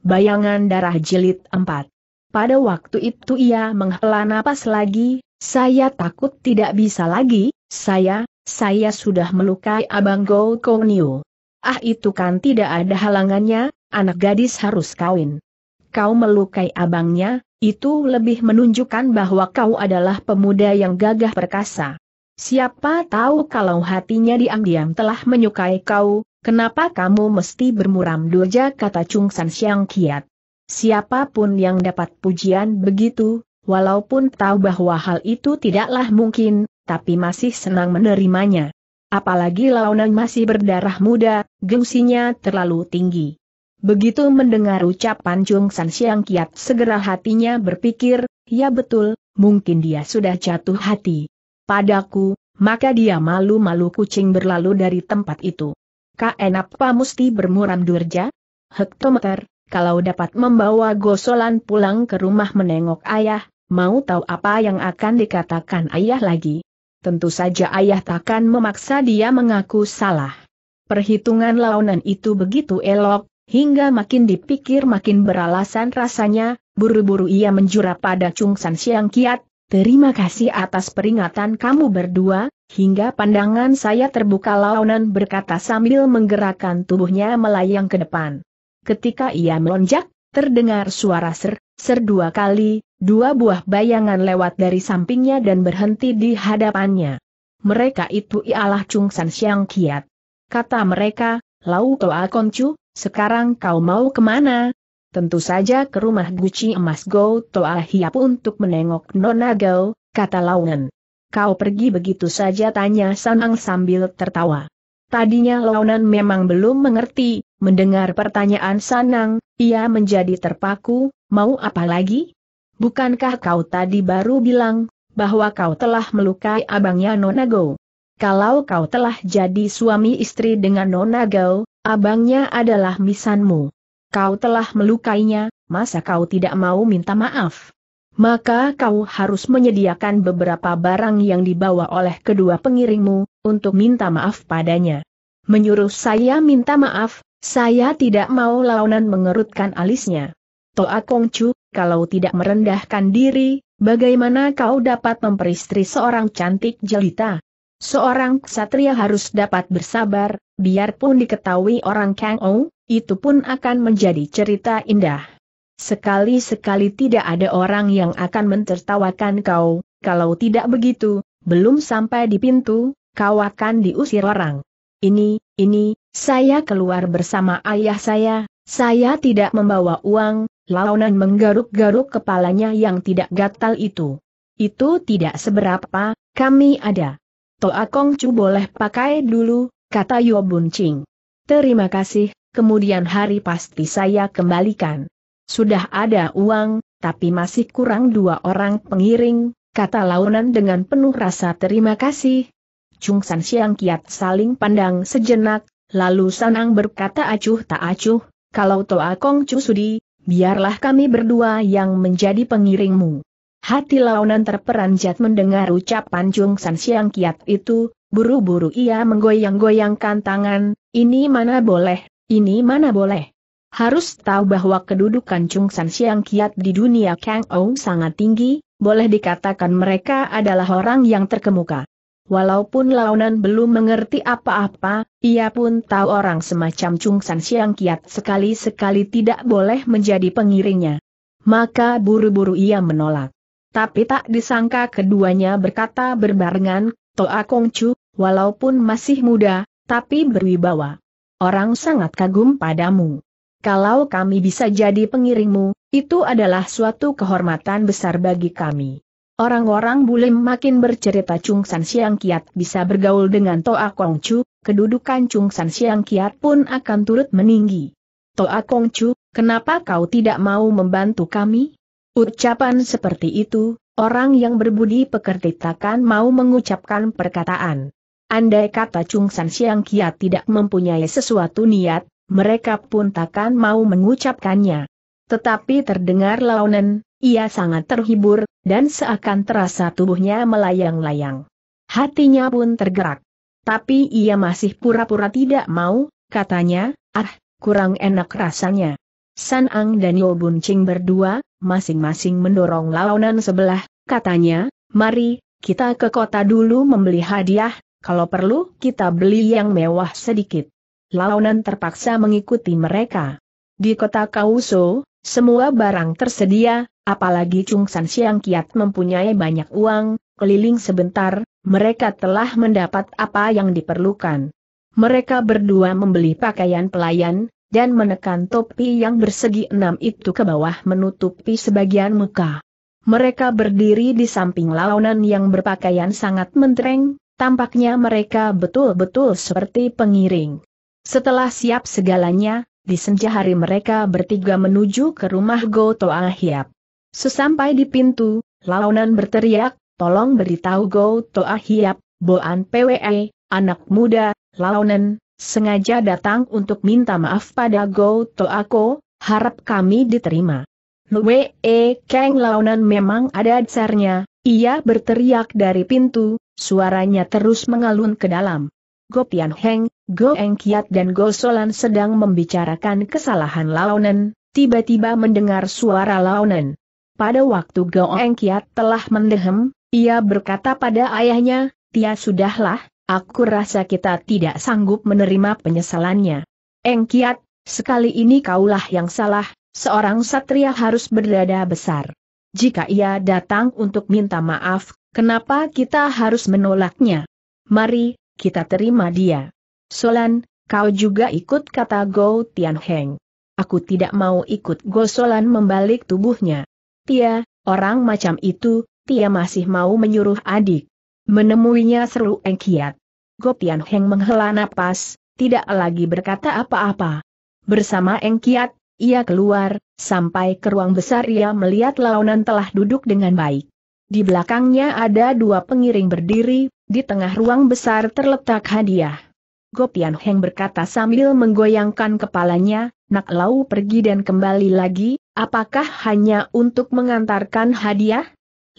Bayangan Darah Jilid 4 Pada waktu itu ia menghela napas lagi, saya takut tidak bisa lagi, saya, saya sudah melukai Abang Gokonio. Ah itu kan tidak ada halangannya, anak gadis harus kawin. Kau melukai abangnya, itu lebih menunjukkan bahwa kau adalah pemuda yang gagah perkasa. Siapa tahu kalau hatinya diam-diam telah menyukai kau, Kenapa kamu mesti bermuram doja kata Chung San Xiang Kiat. Siapapun yang dapat pujian begitu, walaupun tahu bahwa hal itu tidaklah mungkin, tapi masih senang menerimanya. Apalagi Launan masih berdarah muda, gengsinya terlalu tinggi. Begitu mendengar ucapan Chung San Xiang Kiat segera hatinya berpikir, ya betul, mungkin dia sudah jatuh hati. Padaku, maka dia malu-malu kucing berlalu dari tempat itu. KN apa musti bermuram durja? Hektometer, kalau dapat membawa gosolan pulang ke rumah menengok ayah, mau tahu apa yang akan dikatakan ayah lagi? Tentu saja ayah takkan memaksa dia mengaku salah. Perhitungan launan itu begitu elok, hingga makin dipikir makin beralasan rasanya, buru-buru ia menjura pada Chung San Siang Kiat, terima kasih atas peringatan kamu berdua, hingga pandangan saya terbuka launan berkata sambil menggerakkan tubuhnya melayang ke depan. Ketika ia melonjak, terdengar suara ser, ser dua kali, dua buah bayangan lewat dari sampingnya dan berhenti di hadapannya. Mereka itu ialah Chung San Xiang Kiat. Kata mereka, Lau Toa Konchu, sekarang kau mau kemana? Tentu saja ke rumah Guci Emas Go Toa Hiap untuk menengok Nona Go, kata Launan. Kau pergi begitu saja tanya Sanang sambil tertawa. Tadinya Launan memang belum mengerti, mendengar pertanyaan Sanang, ia menjadi terpaku, mau apa lagi? Bukankah kau tadi baru bilang, bahwa kau telah melukai abangnya Nonago? Kalau kau telah jadi suami istri dengan Nonago, abangnya adalah misanmu. Kau telah melukainya, masa kau tidak mau minta maaf? maka kau harus menyediakan beberapa barang yang dibawa oleh kedua pengiringmu, untuk minta maaf padanya. Menyuruh saya minta maaf, saya tidak mau launan mengerutkan alisnya. Toa Kongcu, kalau tidak merendahkan diri, bagaimana kau dapat memperistri seorang cantik jelita? Seorang ksatria harus dapat bersabar, biarpun diketahui orang Kang Ou, itu pun akan menjadi cerita indah. Sekali-sekali tidak ada orang yang akan mentertawakan kau, kalau tidak begitu, belum sampai di pintu, kau akan diusir orang. Ini, ini, saya keluar bersama ayah saya, saya tidak membawa uang, launan menggaruk-garuk kepalanya yang tidak gatal itu. Itu tidak seberapa, kami ada. Toa Kongcu boleh pakai dulu, kata Yo Ching. Terima kasih, kemudian hari pasti saya kembalikan. Sudah ada uang, tapi masih kurang dua orang pengiring, kata Launan dengan penuh rasa terima kasih. Chung San Siang Kiat saling pandang sejenak, lalu Sanang berkata acuh tak acuh, kalau Toa Kong Chu Sudi, biarlah kami berdua yang menjadi pengiringmu. Hati Launan terperanjat mendengar ucapan Chung San Siang Kiat itu, buru-buru ia menggoyang-goyangkan tangan, ini mana boleh, ini mana boleh. Harus tahu bahwa kedudukan Chung San Siang Kiat di dunia Kang Ou sangat tinggi, boleh dikatakan mereka adalah orang yang terkemuka. Walaupun Launan belum mengerti apa-apa, ia pun tahu orang semacam Chung San Siang Kiat sekali-sekali tidak boleh menjadi pengiringnya. Maka buru-buru ia menolak. Tapi tak disangka keduanya berkata berbarengan, Toa Kongcu, walaupun masih muda, tapi berwibawa. Orang sangat kagum padamu. Kalau kami bisa jadi pengiringmu, itu adalah suatu kehormatan besar bagi kami. Orang-orang Bulim makin bercerita Chung San Siang Kiat bisa bergaul dengan Toa Kong Chu, kedudukan Chung San Siang Kiat pun akan turut meninggi. Toa Kong Chu, kenapa kau tidak mau membantu kami? Ucapan seperti itu, orang yang berbudi pekerti takkan mau mengucapkan perkataan. Andai kata Chung San Siang Kiat tidak mempunyai sesuatu niat, mereka pun takkan mau mengucapkannya. Tetapi terdengar launen, ia sangat terhibur, dan seakan terasa tubuhnya melayang-layang. Hatinya pun tergerak. Tapi ia masih pura-pura tidak mau, katanya, ah, kurang enak rasanya. San Ang dan Yo Bun Ching berdua, masing-masing mendorong launan sebelah, katanya, mari, kita ke kota dulu membeli hadiah, kalau perlu kita beli yang mewah sedikit. Launan terpaksa mengikuti mereka. Di kota Kauso, semua barang tersedia, apalagi Chung San Siang Kiat mempunyai banyak uang, keliling sebentar, mereka telah mendapat apa yang diperlukan. Mereka berdua membeli pakaian pelayan, dan menekan topi yang bersegi enam itu ke bawah menutupi sebagian muka. Mereka berdiri di samping launan yang berpakaian sangat mentereng, tampaknya mereka betul-betul seperti pengiring. Setelah siap segalanya, di senja hari mereka bertiga menuju ke rumah Goto Toa Sesampai di pintu, Launan berteriak, tolong beritahu Goto Toa Hiap, Boan PWE, anak muda, Launan, sengaja datang untuk minta maaf pada Goto Ako, harap kami diterima. Lue E eh, Kang Launan memang ada dasarnya, ia berteriak dari pintu, suaranya terus mengalun ke dalam. Gopian Heng, Go Engkiat dan Go Solan sedang membicarakan kesalahan Launen, tiba-tiba mendengar suara Launen. Pada waktu Go Engkiat telah mendehem, ia berkata pada ayahnya, Tia ya sudahlah, aku rasa kita tidak sanggup menerima penyesalannya. Engkiat, sekali ini kaulah yang salah, seorang satria harus berdada besar. Jika ia datang untuk minta maaf, kenapa kita harus menolaknya? Mari, kita terima dia. Solan, kau juga ikut kata Go Tianheng. Aku tidak mau ikut Go Solan membalik tubuhnya. Tia, orang macam itu, Tia masih mau menyuruh adik. Menemuinya seru engkiat. Go Tianheng menghela napas, tidak lagi berkata apa-apa. Bersama engkiat, ia keluar, sampai ke ruang besar ia melihat launan telah duduk dengan baik. Di belakangnya ada dua pengiring berdiri, di tengah ruang besar terletak hadiah. Gopian Heng berkata sambil menggoyangkan kepalanya, Nak Lau pergi dan kembali lagi, apakah hanya untuk mengantarkan hadiah?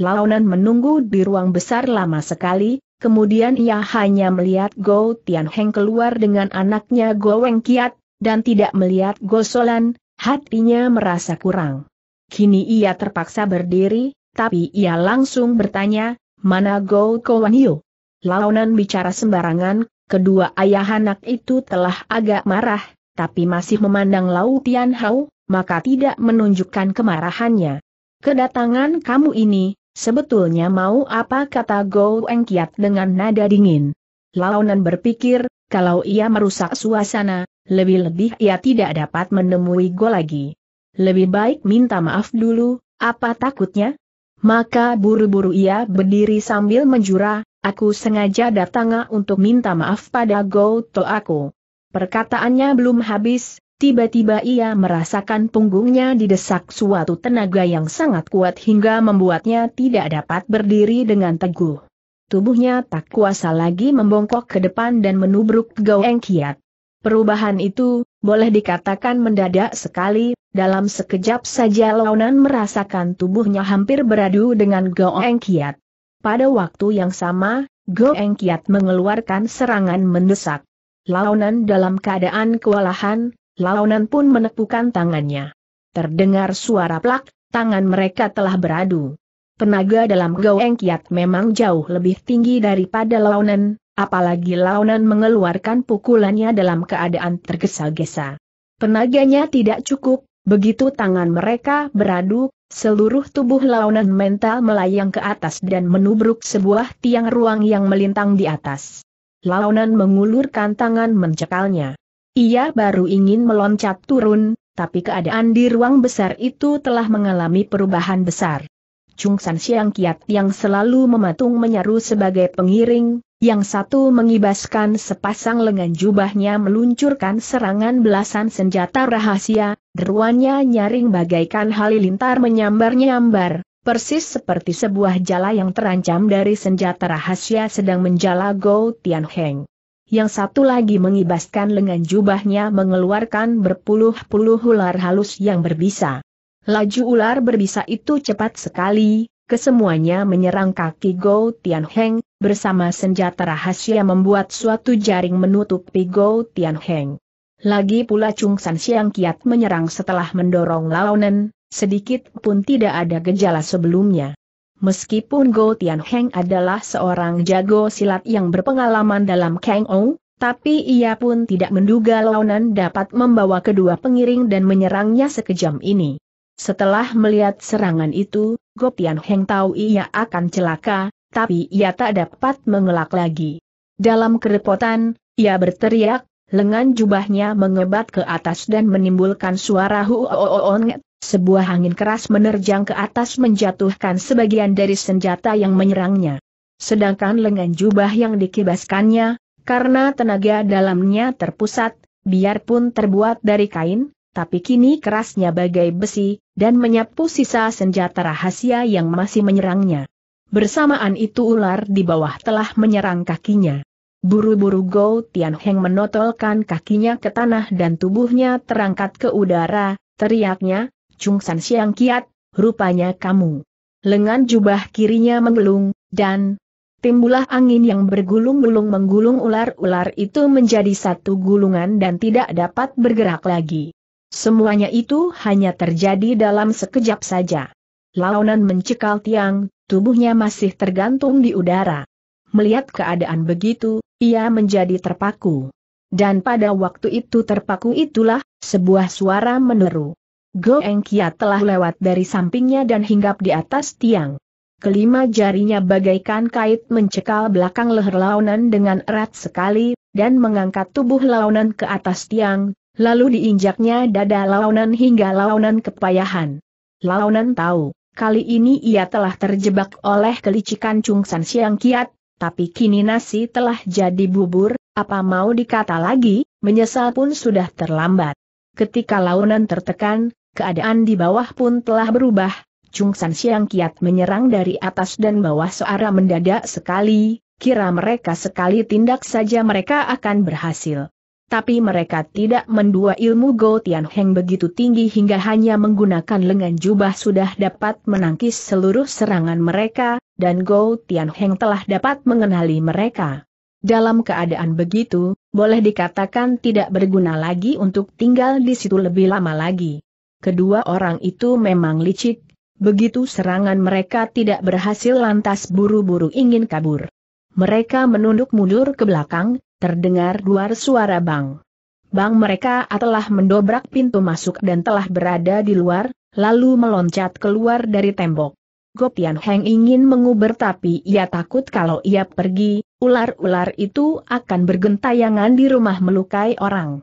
Nan menunggu di ruang besar lama sekali, kemudian ia hanya melihat Go Tian Heng keluar dengan anaknya Go Weng Kiat, dan tidak melihat Go Solan, hatinya merasa kurang. Kini ia terpaksa berdiri, tapi ia langsung bertanya, mana Go Kowan Yu? Nan bicara sembarangan, Kedua ayah anak itu telah agak marah, tapi masih memandang Lau Tian Hao, maka tidak menunjukkan kemarahannya. Kedatangan kamu ini, sebetulnya mau apa kata Go Eng Kiat dengan nada dingin. Nan berpikir, kalau ia merusak suasana, lebih-lebih ia tidak dapat menemui Go lagi. Lebih baik minta maaf dulu, apa takutnya? Maka buru-buru ia berdiri sambil menjurah. Aku sengaja datang ah, untuk minta maaf pada Goto aku. Perkataannya belum habis, tiba-tiba ia merasakan punggungnya didesak suatu tenaga yang sangat kuat hingga membuatnya tidak dapat berdiri dengan teguh. Tubuhnya tak kuasa lagi membongkok ke depan dan menubruk Goeng Kiat. Perubahan itu, boleh dikatakan mendadak sekali, dalam sekejap saja Launan merasakan tubuhnya hampir beradu dengan Goeng Kiat. Pada waktu yang sama, Goeng Kiat mengeluarkan serangan mendesak. Launan dalam keadaan kewalahan, Launan pun menepukan tangannya. Terdengar suara plak, tangan mereka telah beradu. Tenaga dalam Goeng Kiat memang jauh lebih tinggi daripada Launan, apalagi Launan mengeluarkan pukulannya dalam keadaan tergesa-gesa. Tenaganya tidak cukup, Begitu tangan mereka beradu, seluruh tubuh launan mental melayang ke atas dan menubruk sebuah tiang ruang yang melintang di atas. Launan mengulurkan tangan mencekalnya. Ia baru ingin meloncat turun, tapi keadaan di ruang besar itu telah mengalami perubahan besar. Chung San Siang Kiat yang selalu mematung menyeru sebagai pengiring, yang satu mengibaskan sepasang lengan jubahnya meluncurkan serangan belasan senjata rahasia, Deruannya nyaring bagaikan halilintar menyambar-nyambar, persis seperti sebuah jala yang terancam dari senjata rahasia sedang menjala Go Tianheng. Yang satu lagi mengibaskan lengan jubahnya mengeluarkan berpuluh-puluh ular halus yang berbisa. Laju ular berbisa itu cepat sekali, kesemuanya menyerang kaki Go Tianheng, bersama senjata rahasia membuat suatu jaring menutupi Go Tianheng. Lagi pula Chung San Siang kiat menyerang setelah mendorong Laonen, sedikit pun tidak ada gejala sebelumnya. Meskipun Go Tian Heng adalah seorang jago silat yang berpengalaman dalam Kang Ou, tapi ia pun tidak menduga Laonan dapat membawa kedua pengiring dan menyerangnya sekejam ini. Setelah melihat serangan itu, Go Tian Heng tahu ia akan celaka, tapi ia tak dapat mengelak lagi. Dalam kerepotan, ia berteriak, Lengan jubahnya mengebat ke atas dan menimbulkan suara huooonget. Sebuah angin keras menerjang ke atas menjatuhkan sebagian dari senjata yang menyerangnya. Sedangkan lengan jubah yang dikibaskannya, karena tenaga dalamnya terpusat, biarpun terbuat dari kain, tapi kini kerasnya bagai besi, dan menyapu sisa senjata rahasia yang masih menyerangnya. Bersamaan itu ular di bawah telah menyerang kakinya. Buru-buru Go Tianheng menotolkan kakinya ke tanah dan tubuhnya terangkat ke udara, teriaknya, Chung San Siang Kiat, rupanya kamu. Lengan jubah kirinya menggelung, dan timbullah angin yang bergulung-gulung menggulung ular-ular itu menjadi satu gulungan dan tidak dapat bergerak lagi. Semuanya itu hanya terjadi dalam sekejap saja. Laonan mencekal tiang, tubuhnya masih tergantung di udara. Melihat keadaan begitu, ia menjadi terpaku. Dan pada waktu itu terpaku itulah, sebuah suara meneru. Goeng Kia telah lewat dari sampingnya dan hinggap di atas tiang. Kelima jarinya bagaikan kait mencekal belakang leher launan dengan erat sekali, dan mengangkat tubuh launan ke atas tiang, lalu diinjaknya dada launan hingga launan kepayahan. Launan tahu, kali ini ia telah terjebak oleh kelicikan Chung San Siang Kiat, tapi kini nasi telah jadi bubur, apa mau dikata lagi, menyesal pun sudah terlambat. Ketika launan tertekan, keadaan di bawah pun telah berubah, Chung San Siang kiat menyerang dari atas dan bawah suara mendadak sekali, kira mereka sekali tindak saja mereka akan berhasil. Tapi mereka tidak mendua ilmu Go Tian Heng begitu tinggi hingga hanya menggunakan lengan jubah sudah dapat menangkis seluruh serangan mereka, dan Go Tianheng telah dapat mengenali mereka. Dalam keadaan begitu, boleh dikatakan tidak berguna lagi untuk tinggal di situ lebih lama lagi. Kedua orang itu memang licik, begitu serangan mereka tidak berhasil lantas buru-buru ingin kabur. Mereka menunduk mundur ke belakang, terdengar luar suara bang. Bang mereka telah mendobrak pintu masuk dan telah berada di luar, lalu meloncat keluar dari tembok. Gopian Heng ingin mengubur tapi ia takut kalau ia pergi, ular-ular itu akan bergentayangan di rumah melukai orang.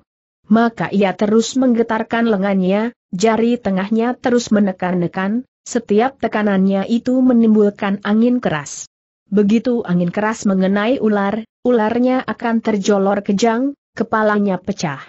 Maka ia terus menggetarkan lengannya, jari tengahnya terus menekan-nekan, setiap tekanannya itu menimbulkan angin keras. Begitu angin keras mengenai ular, ularnya akan terjolor kejang, kepalanya pecah.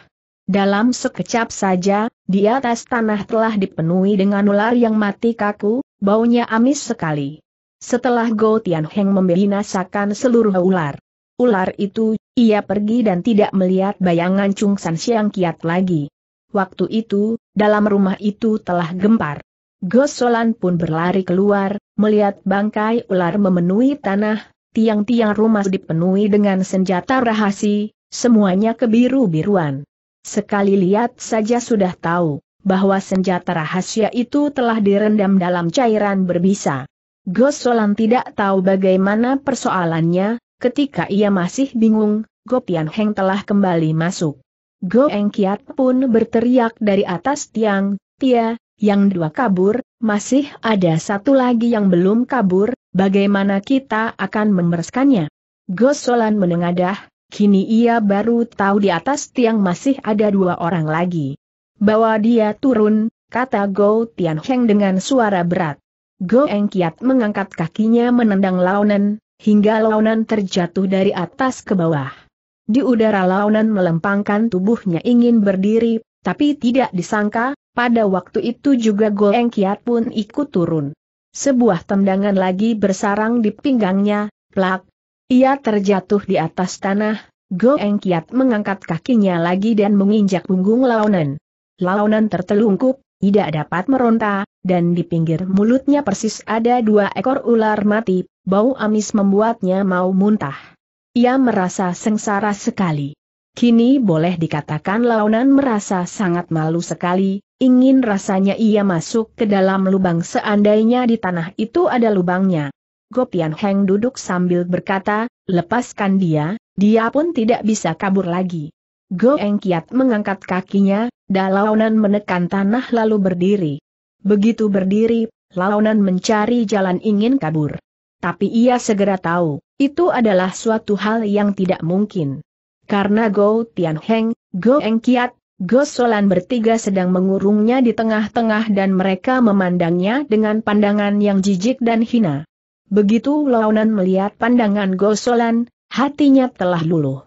Dalam sekecap saja, di atas tanah telah dipenuhi dengan ular yang mati kaku, Baunya amis sekali. Setelah Go Tianheng membinasakan seluruh ular. Ular itu, ia pergi dan tidak melihat bayangan Chung San Xiang Kiat lagi. Waktu itu, dalam rumah itu telah gempar. Solan pun berlari keluar, melihat bangkai ular memenuhi tanah, tiang-tiang rumah dipenuhi dengan senjata rahasi, semuanya kebiru-biruan. Sekali lihat saja sudah tahu bahwa senjata rahasia itu telah direndam dalam cairan berbisa. Gosolan tidak tahu bagaimana persoalannya, ketika ia masih bingung, Gopian Heng telah kembali masuk. Go Eng Kiat pun berteriak dari atas tiang, Tia, yang dua kabur, masih ada satu lagi yang belum kabur, bagaimana kita akan memereskannya? Gosolan menengadah, kini ia baru tahu di atas tiang masih ada dua orang lagi. Bawa dia turun, kata Go Tianheng dengan suara berat. Go Eng Kiat mengangkat kakinya menendang Launan, hingga Launan terjatuh dari atas ke bawah. Di udara Launan melempangkan tubuhnya ingin berdiri, tapi tidak disangka, pada waktu itu juga Go Eng Kiat pun ikut turun. Sebuah tendangan lagi bersarang di pinggangnya, plak. Ia terjatuh di atas tanah, Go Eng Kiat mengangkat kakinya lagi dan menginjak punggung Launan. Launan tertelungkup, tidak dapat meronta, dan di pinggir mulutnya persis ada dua ekor ular mati, bau amis membuatnya mau muntah. Ia merasa sengsara sekali. Kini boleh dikatakan Launan merasa sangat malu sekali, ingin rasanya ia masuk ke dalam lubang seandainya di tanah itu ada lubangnya. Gopian Heng duduk sambil berkata, lepaskan dia, dia pun tidak bisa kabur lagi. Goeng Kiat mengangkat kakinya, Launan menekan tanah lalu berdiri. Begitu berdiri, Launan mencari jalan ingin kabur. Tapi ia segera tahu, itu adalah suatu hal yang tidak mungkin. Karena Go Tianheng, Go Engkiat, Go Solan bertiga sedang mengurungnya di tengah-tengah dan mereka memandangnya dengan pandangan yang jijik dan hina. Begitu Launan melihat pandangan Solan, hatinya telah luluh.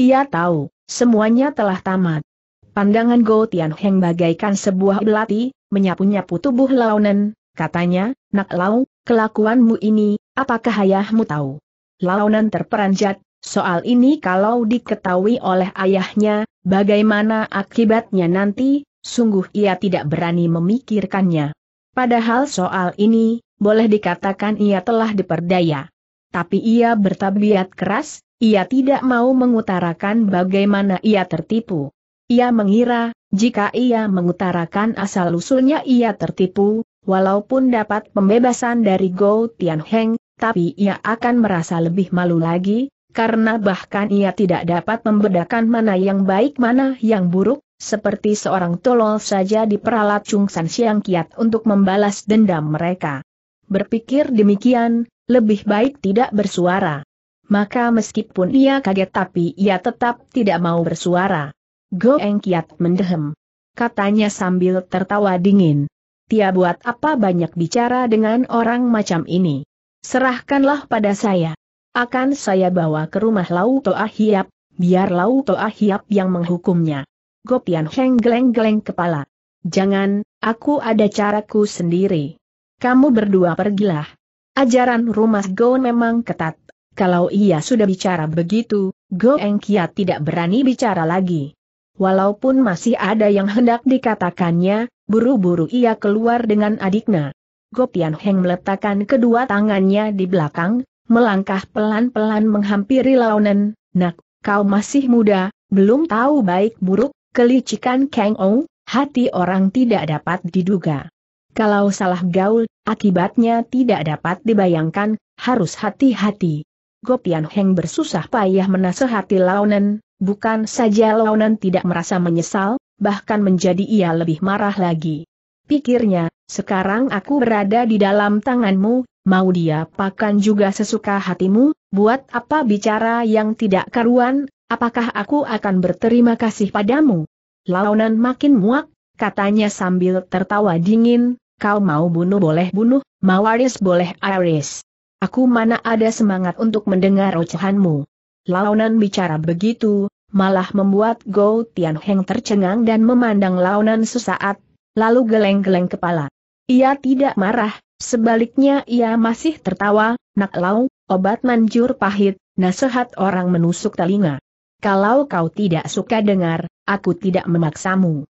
Ia tahu, Semuanya telah tamat. Pandangan Go Tian Heng bagaikan sebuah belati, menyapu-nyapu tubuh Launen, katanya, Nak Lau, kelakuanmu ini, apakah ayahmu tahu? Launen terperanjat, soal ini kalau diketahui oleh ayahnya, bagaimana akibatnya nanti, sungguh ia tidak berani memikirkannya. Padahal soal ini, boleh dikatakan ia telah diperdaya. Tapi ia bertabiat keras, ia tidak mau mengutarakan bagaimana ia tertipu. Ia mengira, jika ia mengutarakan asal-usulnya ia tertipu, walaupun dapat pembebasan dari Go Tianheng, tapi ia akan merasa lebih malu lagi, karena bahkan ia tidak dapat membedakan mana yang baik mana yang buruk, seperti seorang tolol saja diperalat San Siang Kiat untuk membalas dendam mereka. Berpikir demikian, lebih baik tidak bersuara. Maka meskipun ia kaget tapi ia tetap tidak mau bersuara. Goeng Kiat mendehem. Katanya sambil tertawa dingin. Tia buat apa banyak bicara dengan orang macam ini. Serahkanlah pada saya. Akan saya bawa ke rumah Lau Toa Hiap, biar Lau Toa Hiap yang menghukumnya. Gopian Heng geleng-geleng kepala. Jangan, aku ada caraku sendiri. Kamu berdua pergilah. Ajaran rumah Go memang ketat. Kalau ia sudah bicara begitu, Goeng Kia tidak berani bicara lagi. Walaupun masih ada yang hendak dikatakannya, buru-buru ia keluar dengan adiknya. Gopian Heng meletakkan kedua tangannya di belakang, melangkah pelan-pelan menghampiri Launen. nak, kau masih muda, belum tahu baik buruk, kelicikan Kang Ou, hati orang tidak dapat diduga. Kalau salah gaul, akibatnya tidak dapat dibayangkan, harus hati-hati. Gopian Heng bersusah payah menasehati Launen, bukan saja Launen tidak merasa menyesal, bahkan menjadi ia lebih marah lagi. Pikirnya, sekarang aku berada di dalam tanganmu, mau dia pakan juga sesuka hatimu, buat apa bicara yang tidak karuan, apakah aku akan berterima kasih padamu? Launan makin muak, katanya sambil tertawa dingin, kau mau bunuh boleh bunuh, mau aris boleh aris. Aku mana ada semangat untuk mendengar ocehanmu. Launan bicara begitu, malah membuat Go Tian Heng tercengang dan memandang Launan sesaat, lalu geleng-geleng kepala. Ia tidak marah, sebaliknya ia masih tertawa, nak lau, obat manjur pahit, nasihat orang menusuk telinga. Kalau kau tidak suka dengar, aku tidak memaksamu.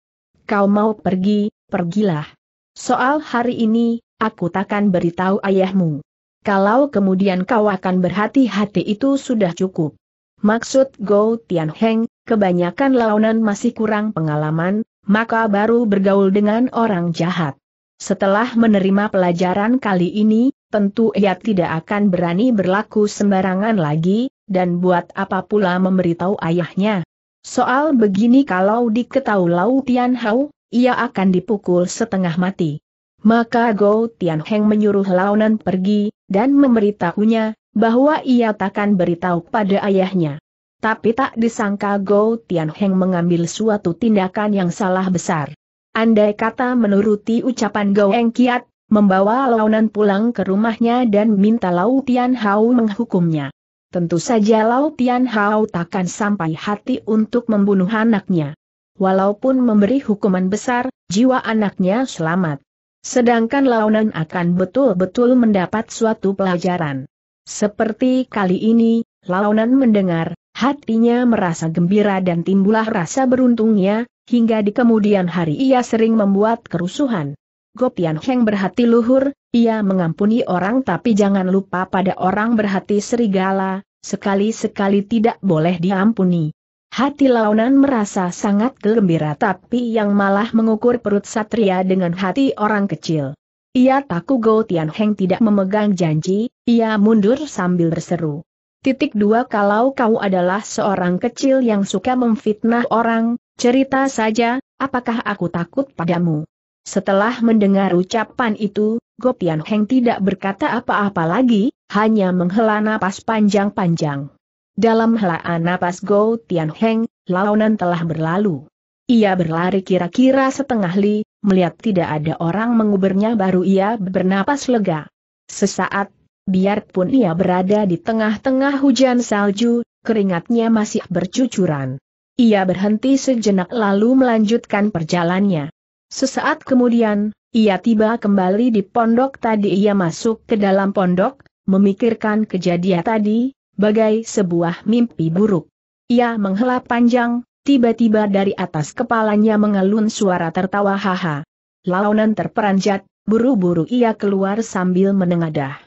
Kau mau pergi, pergilah. Soal hari ini, aku takkan beritahu ayahmu. Kalau kemudian kau akan berhati-hati itu sudah cukup. Maksud Go Tian Heng, kebanyakan Launan masih kurang pengalaman, maka baru bergaul dengan orang jahat. Setelah menerima pelajaran kali ini, tentu ia tidak akan berani berlaku sembarangan lagi, dan buat apa pula memberitahu ayahnya. Soal begini kalau diketahui Lau Tian Hao, ia akan dipukul setengah mati. Maka Go Tian Heng menyuruh Launan pergi, dan memberitahunya bahwa ia takkan beritahu pada ayahnya. Tapi tak disangka Go Tianheng mengambil suatu tindakan yang salah besar. Andai kata menuruti ucapan Go Kiat, membawa Launan pulang ke rumahnya dan minta Lau Tian Hao menghukumnya. Tentu saja Lau Tian Hao takkan sampai hati untuk membunuh anaknya. Walaupun memberi hukuman besar, jiwa anaknya selamat. Sedangkan Launan akan betul-betul mendapat suatu pelajaran. Seperti kali ini, Launan mendengar, hatinya merasa gembira dan timbullah rasa beruntungnya, hingga di kemudian hari ia sering membuat kerusuhan. Gopian Heng berhati luhur, ia mengampuni orang tapi jangan lupa pada orang berhati serigala, sekali-sekali tidak boleh diampuni. Hati launan merasa sangat gembira tapi yang malah mengukur perut satria dengan hati orang kecil. Ia taku Go Tian Heng tidak memegang janji, ia mundur sambil berseru. Titik dua kalau kau adalah seorang kecil yang suka memfitnah orang, cerita saja, apakah aku takut padamu? Setelah mendengar ucapan itu, Go Tian Heng tidak berkata apa-apa lagi, hanya menghela napas panjang-panjang. Dalam helaan napas Go Tian Heng, launan telah berlalu. Ia berlari kira-kira setengah li, melihat tidak ada orang mengubernya baru ia bernapas lega. Sesaat, biarpun ia berada di tengah-tengah hujan salju, keringatnya masih bercucuran. Ia berhenti sejenak lalu melanjutkan perjalannya. Sesaat kemudian, ia tiba kembali di pondok tadi ia masuk ke dalam pondok, memikirkan kejadian tadi, bagai sebuah mimpi buruk. Ia menghela panjang, tiba-tiba dari atas kepalanya mengelun suara tertawa haha. Launan terperanjat, buru-buru ia keluar sambil menengadah.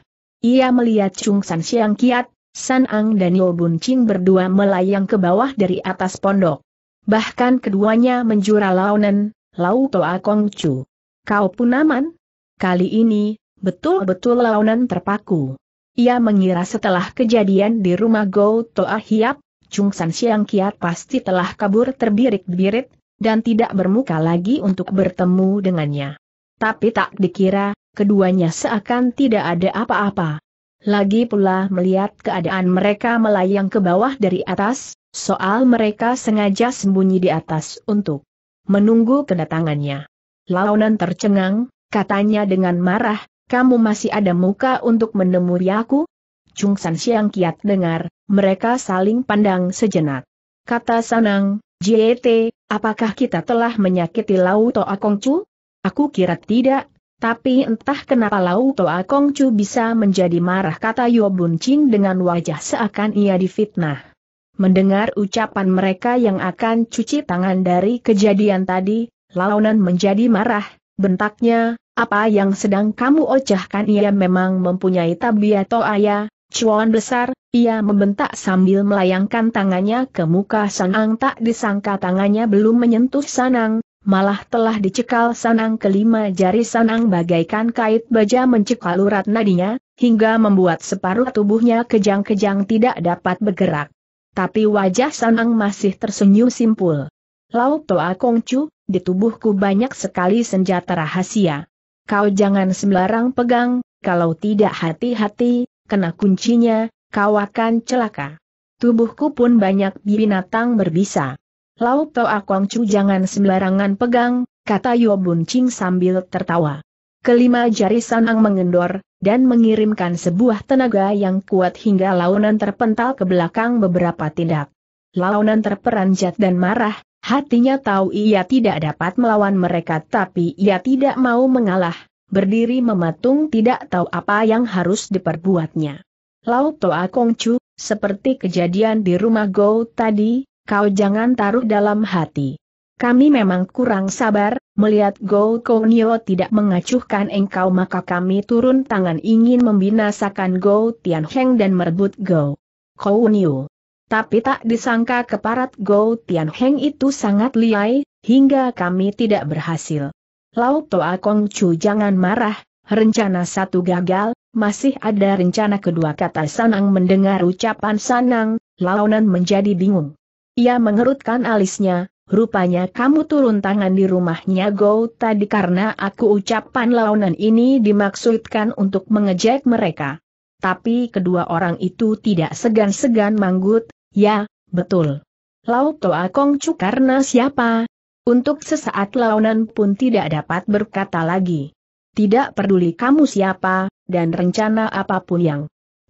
Ia melihat Chung San Siang Kiat, San Ang dan Yo Bun Ching berdua melayang ke bawah dari atas pondok. Bahkan keduanya menjura Launan, Lau Toa Kong Chu. Kau pun aman? Kali ini, betul-betul Launan terpaku. Ia mengira setelah kejadian di rumah Go To Toa Hiap, Chung San Siang Kiat pasti telah kabur terbirit-birit, dan tidak bermuka lagi untuk bertemu dengannya. Tapi tak dikira, keduanya seakan tidak ada apa-apa. Lagi pula melihat keadaan mereka melayang ke bawah dari atas, soal mereka sengaja sembunyi di atas untuk menunggu kedatangannya. Launan tercengang, katanya dengan marah, kamu masih ada muka untuk menemui aku? Chung San Siang Kiat dengar, mereka saling pandang sejenak. Kata Sanang, JT, apakah kita telah menyakiti Lau Toa Chu? Aku kira tidak, tapi entah kenapa Lau Toa Chu bisa menjadi marah kata Bun Ching dengan wajah seakan ia difitnah. Mendengar ucapan mereka yang akan cuci tangan dari kejadian tadi, Launan menjadi marah, bentaknya, apa yang sedang kamu ocahkan ia memang mempunyai tabiat ayah, cuan besar, ia membentak sambil melayangkan tangannya ke muka Sanang tak disangka tangannya belum menyentuh Sanang, malah telah dicekal Sanang kelima jari Sanang bagaikan kait baja mencekal urat nadinya, hingga membuat separuh tubuhnya kejang-kejang tidak dapat bergerak. Tapi wajah Sanang masih tersenyum simpul. Lau Toa Kongcu, di tubuhku banyak sekali senjata rahasia kau jangan sembarang pegang, kalau tidak hati-hati, kena kuncinya, kau akan celaka. Tubuhku pun banyak binatang berbisa. Lau Tau Akuang Chu jangan sembarangan pegang, kata Yobun Ching sambil tertawa. Kelima jari sanang mengendor, dan mengirimkan sebuah tenaga yang kuat hingga launan terpental ke belakang beberapa tindak. Launan terperanjat dan marah, Hatinya tahu ia tidak dapat melawan mereka tapi ia tidak mau mengalah, berdiri mematung tidak tahu apa yang harus diperbuatnya. Lau Toa Chu, seperti kejadian di rumah Go tadi, kau jangan taruh dalam hati. Kami memang kurang sabar, melihat Go Nyo tidak mengacuhkan engkau maka kami turun tangan ingin membinasakan Go Tian Heng dan merebut Go Kongnio. Tapi tak disangka keparat Go Tian Heng itu sangat liai, hingga kami tidak berhasil. Lau Toa Kong Chu jangan marah, rencana satu gagal, masih ada rencana kedua kata Sanang mendengar ucapan Sanang, Laonan menjadi bingung. Ia mengerutkan alisnya, rupanya kamu turun tangan di rumahnya Go tadi karena aku ucapan Laonan ini dimaksudkan untuk mengejek mereka. Tapi kedua orang itu tidak segan-segan manggut, Ya, betul. Lau Toa Cu karena siapa? Untuk sesaat Launan pun tidak dapat berkata lagi. Tidak peduli kamu siapa, dan rencana apapun yang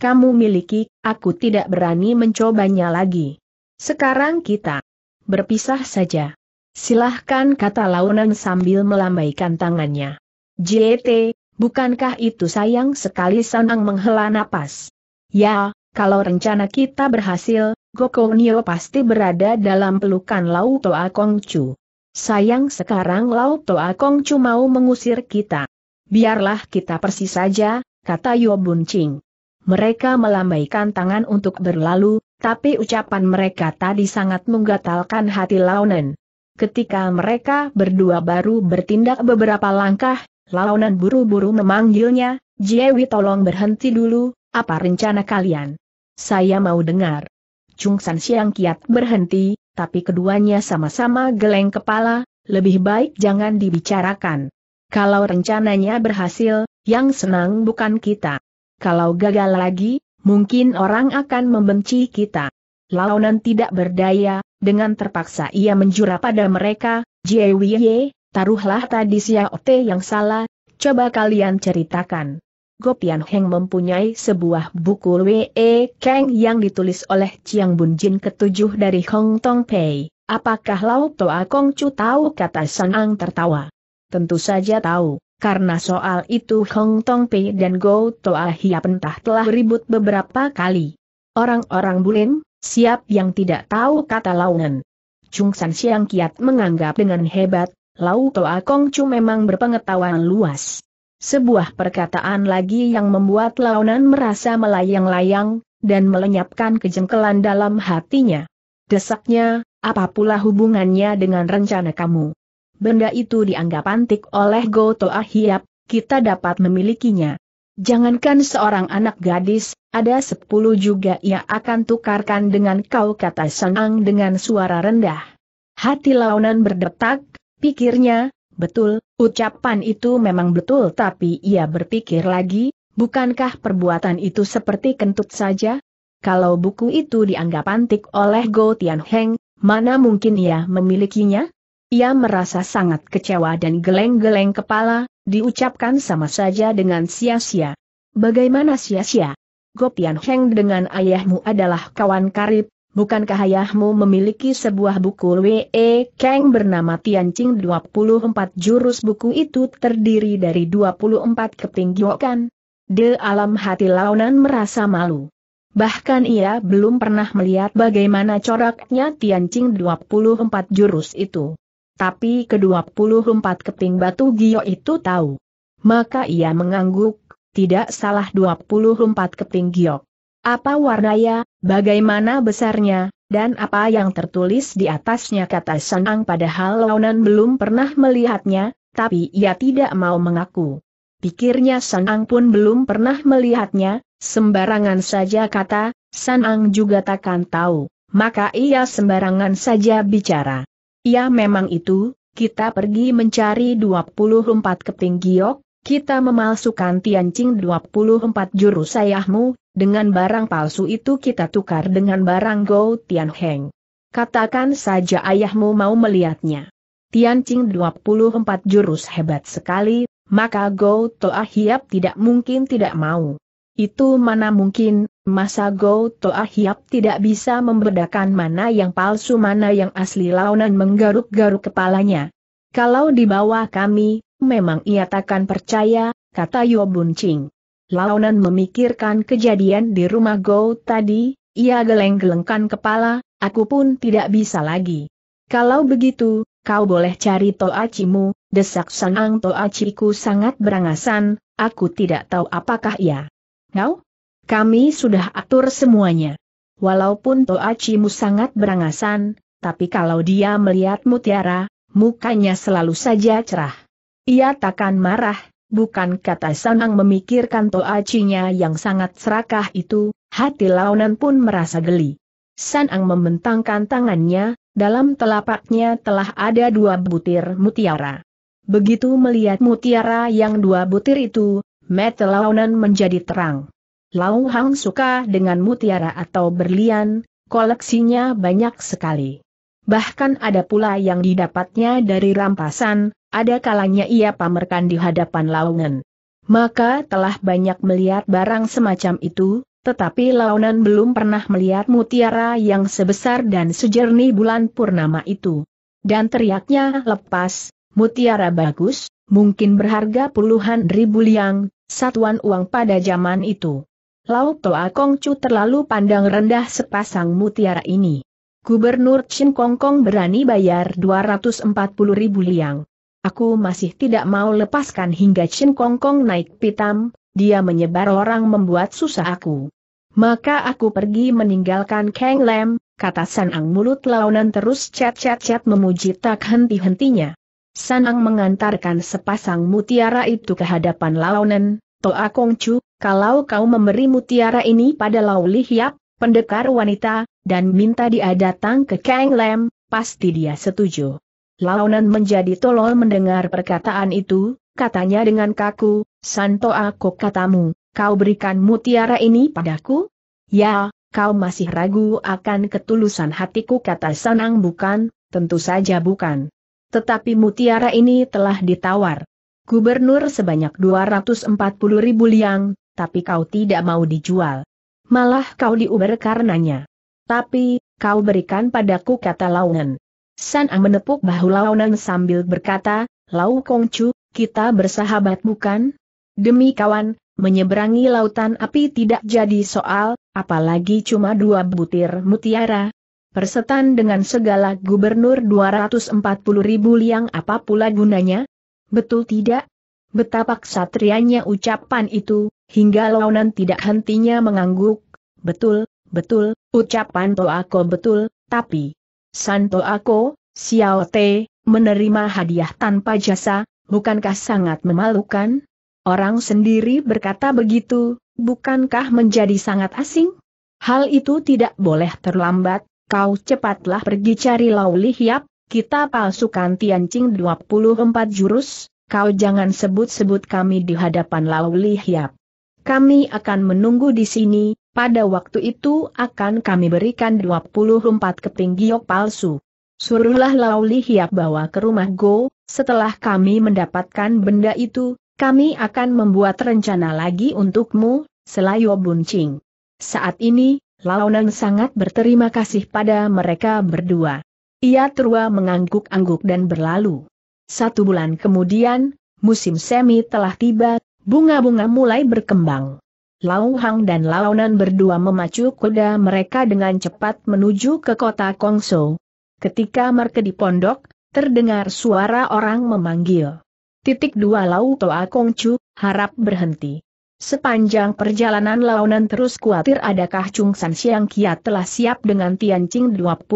kamu miliki, aku tidak berani mencobanya lagi. Sekarang kita berpisah saja. Silahkan kata Launan sambil melambaikan tangannya. JT, bukankah itu sayang sekali Sanang menghela napas? Ya, kalau rencana kita berhasil, Gokonio pasti berada dalam pelukan Lau Toa Chu. Sayang sekarang Lau Toa Chu mau mengusir kita. Biarlah kita persis saja, kata Bun Ching. Mereka melambaikan tangan untuk berlalu, tapi ucapan mereka tadi sangat menggatalkan hati Launen. Ketika mereka berdua baru bertindak beberapa langkah, Launen buru-buru memanggilnya, Jiewi tolong berhenti dulu, apa rencana kalian? Saya mau dengar. Chung San Siang kiat berhenti, tapi keduanya sama-sama geleng kepala, lebih baik jangan dibicarakan. Kalau rencananya berhasil, yang senang bukan kita. Kalau gagal lagi, mungkin orang akan membenci kita. Launan tidak berdaya, dengan terpaksa ia menjura pada mereka, Jie Wei, taruhlah tadi Xiao Te yang salah, coba kalian ceritakan. Gopian Heng mempunyai sebuah buku W.E. Kang yang ditulis oleh Chiang Bun Jin ketujuh dari Hong Tong Pei. Apakah Lau Toa Kong Chu tahu kata Sang Ang tertawa? Tentu saja tahu, karena soal itu Hong Tong Pei dan Go Toa Hia Pentah telah ribut beberapa kali. Orang-orang Bulin, siap yang tidak tahu kata Launen. Chung San Siang Kiat menganggap dengan hebat, Lau Toa Kong Chu memang berpengetahuan luas. Sebuah perkataan lagi yang membuat Launan merasa melayang-layang, dan melenyapkan kejengkelan dalam hatinya. Desaknya, apa pula hubungannya dengan rencana kamu? Benda itu dianggap antik oleh Goto Ahiap, kita dapat memilikinya. Jangankan seorang anak gadis, ada sepuluh juga ia akan tukarkan dengan kau kata Sanang dengan suara rendah. Hati Launan berdetak, pikirnya, Betul, ucapan itu memang betul tapi ia berpikir lagi, bukankah perbuatan itu seperti kentut saja? Kalau buku itu dianggap antik oleh Go Tian mana mungkin ia memilikinya? Ia merasa sangat kecewa dan geleng-geleng kepala, diucapkan sama saja dengan sia-sia. Bagaimana sia-sia? Go Pian dengan ayahmu adalah kawan karib, Bukankah ayahmu memiliki sebuah buku W.E. Kang bernama Tianqing 24 jurus buku itu terdiri dari 24 keping giokan? De alam hati Launan merasa malu. Bahkan ia belum pernah melihat bagaimana coraknya Tianqing 24 jurus itu. Tapi ke-24 keping batu gio itu tahu. Maka ia mengangguk, tidak salah 24 keping giok. Apa warnanya, bagaimana besarnya, dan apa yang tertulis di atasnya kata Sanang padahal Launan belum pernah melihatnya, tapi ia tidak mau mengaku. Pikirnya Sanang pun belum pernah melihatnya, sembarangan saja kata, Sanang juga takkan tahu, maka ia sembarangan saja bicara. Ya memang itu, kita pergi mencari 24 keping giok, kita memalsukan Tianjing 24 jurus ayahmu dengan barang palsu itu kita tukar dengan barang Go Tian Heng. Katakan saja ayahmu mau melihatnya. Tian Qing 24 jurus hebat sekali, maka Go Toa Hiap tidak mungkin tidak mau. Itu mana mungkin, masa Go Toa Hiap tidak bisa membedakan mana yang palsu mana yang asli launan menggaruk-garuk kepalanya. Kalau di bawah kami, memang ia takkan percaya, kata Yobun Qing. Launan memikirkan kejadian di rumah Go tadi, ia geleng-gelengkan kepala, aku pun tidak bisa lagi. Kalau begitu, kau boleh cari Toacimu, desak Sanang Toaciku sangat berangasan, aku tidak tahu apakah ia. Ngau? Kami sudah atur semuanya. Walaupun Toacimu sangat berangasan, tapi kalau dia melihat mutiara, mukanya selalu saja cerah. Ia takkan marah, bukan kata Sanang memikirkan Toacinya yang sangat serakah itu, hati Launan pun merasa geli. Sanang membentangkan tangannya, dalam telapaknya telah ada dua butir mutiara. Begitu melihat mutiara yang dua butir itu, mata Launan menjadi terang. Lau Hang suka dengan mutiara atau berlian, koleksinya banyak sekali. Bahkan ada pula yang didapatnya dari rampasan, ada kalanya ia pamerkan di hadapan Launan. Maka telah banyak melihat barang semacam itu, tetapi Launan belum pernah melihat mutiara yang sebesar dan sejernih bulan purnama itu. Dan teriaknya lepas, mutiara bagus, mungkin berharga puluhan ribu liang, satuan uang pada zaman itu. Lau Toa Kongcu terlalu pandang rendah sepasang mutiara ini. Gubernur Chin Kong Kong berani bayar 240 ribu liang. Aku masih tidak mau lepaskan hingga Chin Kong Kong naik pitam, dia menyebar orang membuat susah aku. Maka aku pergi meninggalkan Kang Lam, kata Sanang mulut launan terus cat-cat-cat memuji tak henti-hentinya. Sanang mengantarkan sepasang mutiara itu ke hadapan launan, Toa Chu, kalau kau memberi mutiara ini pada Lau Li Hiap, pendekar wanita, dan minta dia datang ke Kang Lam, pasti dia setuju. Nan menjadi tolol mendengar perkataan itu, katanya dengan kaku, Santo aku katamu, kau berikan mutiara ini padaku? Ya, kau masih ragu akan ketulusan hatiku kata Sanang bukan, tentu saja bukan. Tetapi mutiara ini telah ditawar. Gubernur sebanyak 240 ribu liang, tapi kau tidak mau dijual malah kau diuber karenanya. Tapi, kau berikan padaku kata Launan. San Ang menepuk bahu Launan sambil berkata, Lau Kongcu, kita bersahabat bukan? Demi kawan, menyeberangi lautan api tidak jadi soal, apalagi cuma dua butir mutiara. Persetan dengan segala gubernur 240 ribu liang apa pula gunanya? Betul tidak? Betapa ksatrianya ucapan itu, hingga Launan tidak hentinya mengangguk. Betul, betul, ucapan Toako betul, tapi... Santo Ako, Xiao Te, menerima hadiah tanpa jasa, bukankah sangat memalukan? Orang sendiri berkata begitu, bukankah menjadi sangat asing? Hal itu tidak boleh terlambat, kau cepatlah pergi cari Li Hiap, kita palsukan Tianjing 24 jurus, kau jangan sebut-sebut kami di hadapan Lauli Hiap. Kami akan menunggu di sini, pada waktu itu akan kami berikan 24 keping giok palsu. Suruhlah Lauli Hiap bawa ke rumah Go, setelah kami mendapatkan benda itu, kami akan membuat rencana lagi untukmu, selayo buncing. Saat ini, Laonang sangat berterima kasih pada mereka berdua. Ia terua mengangguk-angguk dan berlalu. Satu bulan kemudian, musim semi telah tiba, bunga-bunga mulai berkembang. Lau Hang dan Nan berdua memacu kuda mereka dengan cepat menuju ke kota Kongso. Ketika mereka di pondok, terdengar suara orang memanggil. Titik dua Lau Toa Kongcu, harap berhenti. Sepanjang perjalanan Launan terus khawatir adakah Chung San Siang Kiat telah siap dengan Tian Qing 24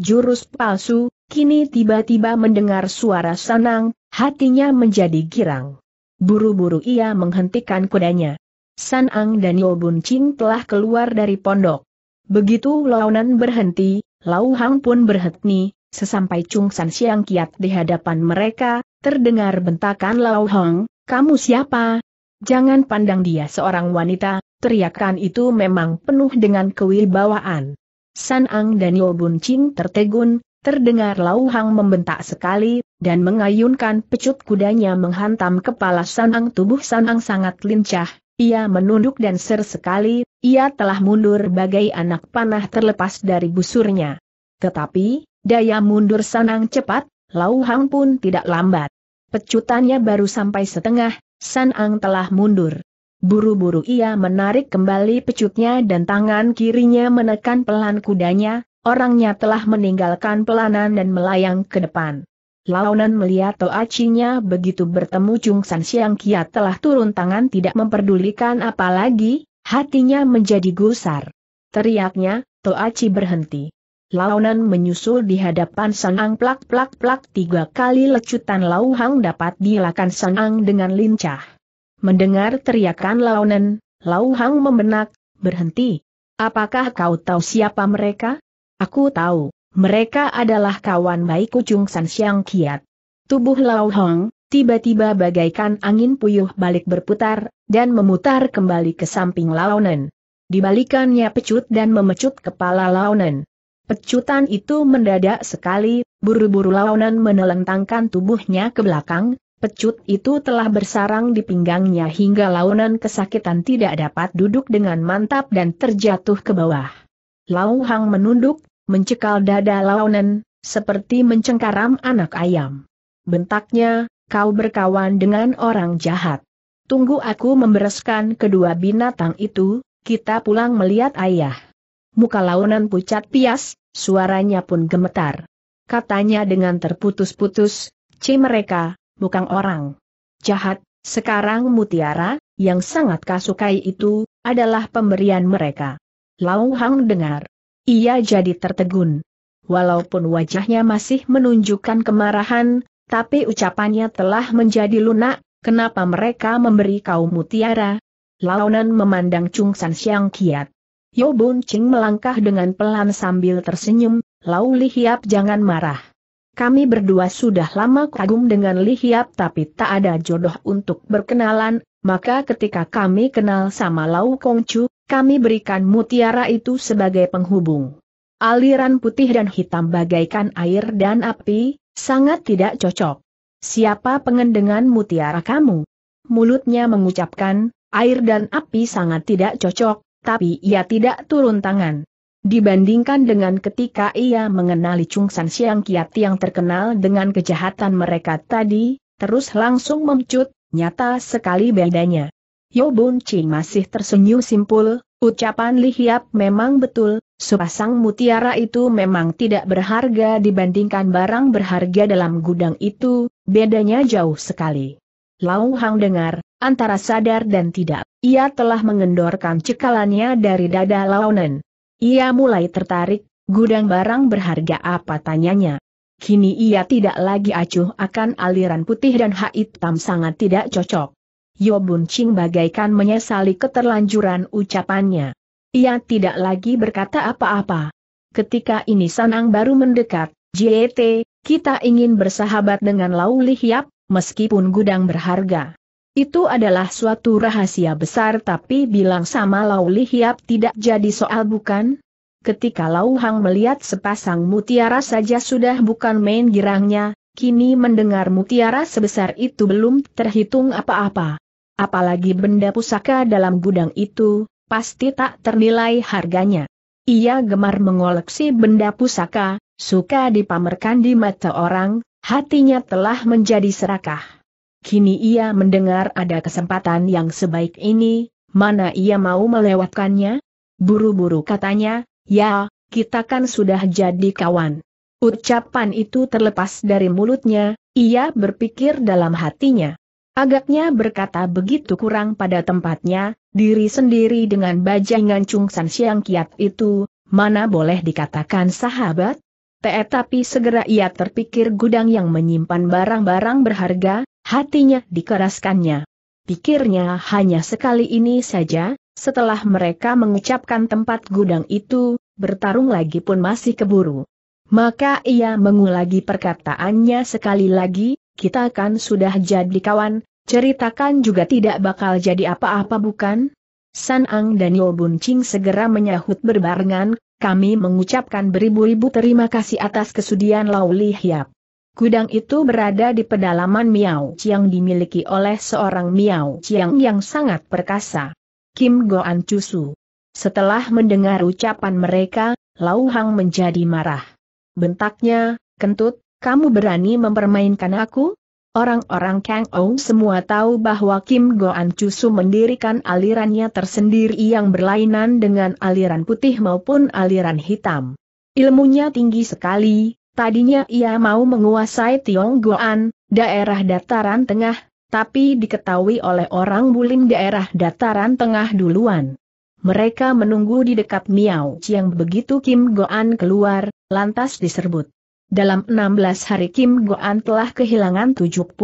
jurus palsu, kini tiba-tiba mendengar suara sanang, hatinya menjadi girang. Buru-buru ia menghentikan kudanya. San Ang dan Yo Bun Ching telah keluar dari pondok. Begitu Launan berhenti, Lau Hang pun berhenti, sesampai Chung San Siang Kiat di hadapan mereka, terdengar bentakan Lau Hang, kamu siapa, Jangan pandang dia seorang wanita, teriakan itu memang penuh dengan kewibawaan. San Ang dan Yo Bun Ching tertegun, terdengar Lau Hang membentak sekali, dan mengayunkan pecut kudanya menghantam kepala San Ang tubuh San Ang sangat lincah, ia menunduk dan ser sekali, ia telah mundur bagai anak panah terlepas dari busurnya. Tetapi, daya mundur San Ang cepat, Lau Hang pun tidak lambat. Pecutannya baru sampai setengah, San Ang telah mundur. Buru-buru ia menarik kembali pecutnya dan tangan kirinya menekan pelan kudanya, orangnya telah meninggalkan pelanan dan melayang ke depan. Launan melihat Toachinya begitu bertemu Chung San Siang Kia telah turun tangan tidak memperdulikan apalagi, hatinya menjadi gusar. Teriaknya, Toachi berhenti. Launan menyusul di hadapan Sanang plak-plak-plak tiga kali lecutan Lauhang dapat dilakukan Sanang dengan lincah. Mendengar teriakan Launan, Lauhang membenak, berhenti. Apakah kau tahu siapa mereka? Aku tahu, mereka adalah kawan baik Ujung San Siang Kiat. Tubuh Lauhang, tiba-tiba bagaikan angin puyuh balik berputar, dan memutar kembali ke samping Launan. Dibalikannya pecut dan memecut kepala Launan. Pecutan itu mendadak sekali, buru-buru launan menelentangkan tubuhnya ke belakang, pecut itu telah bersarang di pinggangnya hingga launan kesakitan tidak dapat duduk dengan mantap dan terjatuh ke bawah. Lau Hang menunduk, mencekal dada launan, seperti mencengkaram anak ayam. Bentaknya, kau berkawan dengan orang jahat. Tunggu aku membereskan kedua binatang itu, kita pulang melihat ayah muka launan pucat pias, suaranya pun gemetar. Katanya dengan terputus-putus, C mereka, bukan orang. Jahat, sekarang mutiara, yang sangat kasukai itu, adalah pemberian mereka. Laung Hang dengar. Ia jadi tertegun. Walaupun wajahnya masih menunjukkan kemarahan, tapi ucapannya telah menjadi lunak, kenapa mereka memberi kau mutiara? Launan memandang Chung San Xiang Kiat. Yo Bun Ching melangkah dengan pelan sambil tersenyum, Lau Lihiap jangan marah. Kami berdua sudah lama kagum dengan Lihiap, tapi tak ada jodoh untuk berkenalan, maka ketika kami kenal sama Lau Kongcu, kami berikan mutiara itu sebagai penghubung. Aliran putih dan hitam bagaikan air dan api, sangat tidak cocok. Siapa pengendengan mutiara kamu? Mulutnya mengucapkan, air dan api sangat tidak cocok, tapi ia tidak turun tangan. Dibandingkan dengan ketika ia mengenali Chung San Siang Kiat yang terkenal dengan kejahatan mereka tadi, terus langsung memcut, nyata sekali bedanya. Yo Bun Ching masih tersenyum simpul, ucapan Li Hiap memang betul, sepasang mutiara itu memang tidak berharga dibandingkan barang berharga dalam gudang itu, bedanya jauh sekali. Laung Hang dengar, antara sadar dan tidak, ia telah mengendorkan cekalannya dari dada Launen. Ia mulai tertarik, gudang barang berharga apa tanyanya. Kini ia tidak lagi acuh akan aliran putih dan hak hitam sangat tidak cocok. Yo Bun Ching bagaikan menyesali keterlanjuran ucapannya. Ia tidak lagi berkata apa-apa. Ketika ini Sanang baru mendekat, JT, kita ingin bersahabat dengan Lau Li Hiap, meskipun gudang berharga. Itu adalah suatu rahasia besar tapi bilang sama Lau Lihiap tidak jadi soal bukan? Ketika Lau Hang melihat sepasang mutiara saja sudah bukan main girangnya, kini mendengar mutiara sebesar itu belum terhitung apa-apa. Apalagi benda pusaka dalam gudang itu, pasti tak ternilai harganya. Ia gemar mengoleksi benda pusaka, suka dipamerkan di mata orang, Hatinya telah menjadi serakah. Kini ia mendengar ada kesempatan yang sebaik ini, mana ia mau melewatkannya? Buru-buru katanya, ya, kita kan sudah jadi kawan. Ucapan itu terlepas dari mulutnya, ia berpikir dalam hatinya. Agaknya berkata begitu kurang pada tempatnya, diri sendiri dengan bajingan Chung San Siang Kiat itu, mana boleh dikatakan sahabat? Tetapi segera ia terpikir gudang yang menyimpan barang-barang berharga, hatinya dikeraskannya. Pikirnya hanya sekali ini saja, setelah mereka mengucapkan tempat gudang itu, bertarung lagi pun masih keburu. Maka ia mengulangi perkataannya sekali lagi, kita kan sudah jadi kawan, ceritakan juga tidak bakal jadi apa-apa bukan? San Ang dan Yo Bun Ching segera menyahut berbarengan, kami mengucapkan beribu-ribu terima kasih atas kesudian Lau Li Hiap. Gudang itu berada di pedalaman Miao Chiang dimiliki oleh seorang Miao Chiang yang sangat perkasa. Kim Go Goan Chusu. Setelah mendengar ucapan mereka, Lau Hang menjadi marah. Bentaknya, kentut, kamu berani mempermainkan aku? Orang-orang Kang Ou semua tahu bahwa Kim Goan Chusu mendirikan alirannya tersendiri yang berlainan dengan aliran putih maupun aliran hitam. Ilmunya tinggi sekali, tadinya ia mau menguasai Tiong Goan, daerah dataran tengah, tapi diketahui oleh orang bulim daerah dataran tengah duluan. Mereka menunggu di dekat Miao Chiang begitu Kim Goan keluar, lantas diserbut. Dalam 16 hari Kim Goan telah kehilangan 78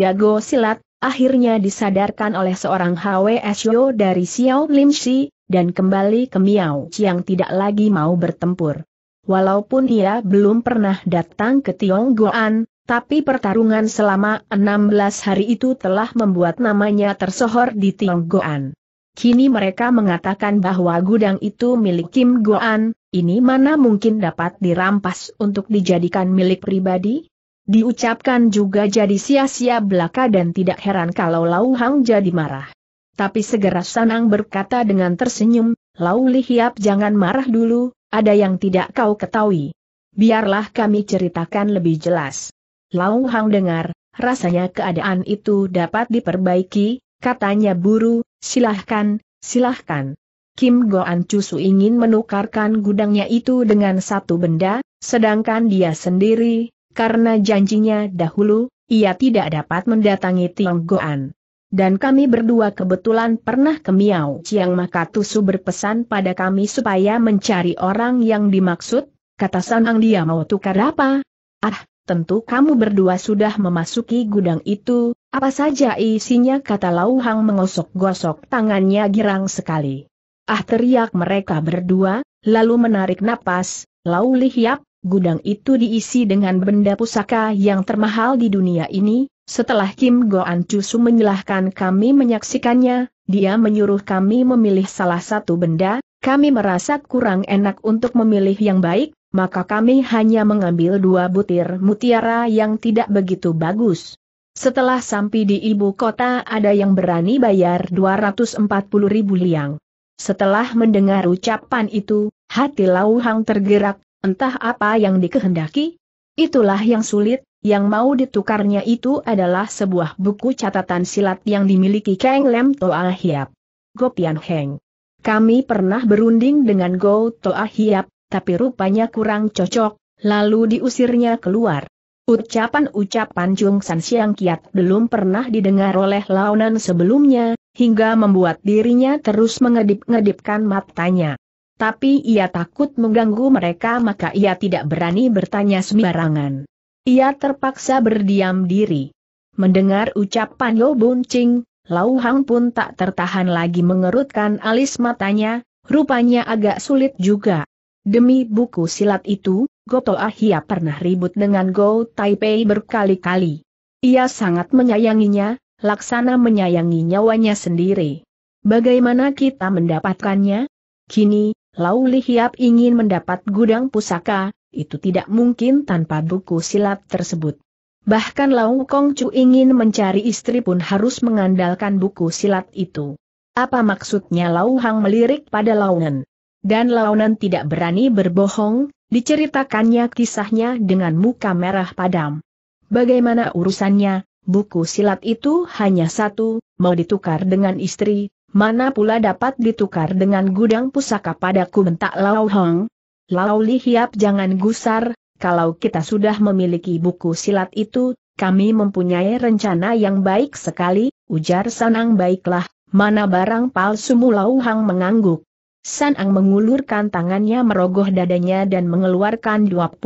jago silat, akhirnya disadarkan oleh seorang HWSO dari Xiao Lim Shi, dan kembali ke Miao yang tidak lagi mau bertempur. Walaupun ia belum pernah datang ke Tiong Goan, tapi pertarungan selama 16 hari itu telah membuat namanya tersohor di Tiong Goan. Kini mereka mengatakan bahwa gudang itu milik Kim Goan, ini mana mungkin dapat dirampas untuk dijadikan milik pribadi? Diucapkan juga jadi sia-sia belaka dan tidak heran kalau Lau Hang jadi marah. Tapi segera Sanang berkata dengan tersenyum, Lau Lihiap jangan marah dulu, ada yang tidak kau ketahui. Biarlah kami ceritakan lebih jelas. Lau Hang dengar, rasanya keadaan itu dapat diperbaiki, katanya buru, silahkan, silahkan. Kim Goan Cusu ingin menukarkan gudangnya itu dengan satu benda, sedangkan dia sendiri, karena janjinya dahulu, ia tidak dapat mendatangi Tiang Goan. Dan kami berdua kebetulan pernah ke Miao Chiang maka Tusu berpesan pada kami supaya mencari orang yang dimaksud, kata Sanang dia mau tukar apa? Ah, tentu kamu berdua sudah memasuki gudang itu, apa saja isinya kata Lau Hang mengosok-gosok tangannya girang sekali. Ah teriak mereka berdua, lalu menarik napas, lau lihiap, gudang itu diisi dengan benda pusaka yang termahal di dunia ini, setelah Kim Goan Chusu menyelahkan kami menyaksikannya, dia menyuruh kami memilih salah satu benda, kami merasa kurang enak untuk memilih yang baik, maka kami hanya mengambil dua butir mutiara yang tidak begitu bagus. Setelah sampai di ibu kota ada yang berani bayar 240 ribu liang. Setelah mendengar ucapan itu, hati Lau Hang tergerak, entah apa yang dikehendaki. Itulah yang sulit, yang mau ditukarnya itu adalah sebuah buku catatan silat yang dimiliki Kang Lem Toa Hiap. Gopian Heng. Kami pernah berunding dengan Go Toa Hiap, tapi rupanya kurang cocok, lalu diusirnya keluar. Ucapan-ucapan Jung San Siang Kiat belum pernah didengar oleh Launan sebelumnya, hingga membuat dirinya terus mengedip-ngedipkan matanya. Tapi ia takut mengganggu mereka maka ia tidak berani bertanya sembarangan. Ia terpaksa berdiam diri. Mendengar ucapan Yo Bun Ching, Lau Hang pun tak tertahan lagi mengerutkan alis matanya, rupanya agak sulit juga. Demi buku silat itu, Goto Ahia pernah ribut dengan Go Taipei berkali-kali. Ia sangat menyayanginya, laksana menyayangi nyawanya sendiri. Bagaimana kita mendapatkannya? Kini, Lau Lihiap ingin mendapat gudang pusaka, itu tidak mungkin tanpa buku silat tersebut. Bahkan Lau Kong Chu ingin mencari istri pun harus mengandalkan buku silat itu. Apa maksudnya Lau Hang melirik pada Launan? Dan Launan tidak berani berbohong, diceritakannya kisahnya dengan muka merah padam. Bagaimana urusannya, buku silat itu hanya satu, mau ditukar dengan istri, mana pula dapat ditukar dengan gudang pusaka padaku bentak Lau Hong. Lau Li Hiap jangan gusar, kalau kita sudah memiliki buku silat itu, kami mempunyai rencana yang baik sekali, ujar Sanang baiklah, mana barang palsumu Lao Hang mengangguk. Sanang mengulurkan tangannya merogoh dadanya dan mengeluarkan 24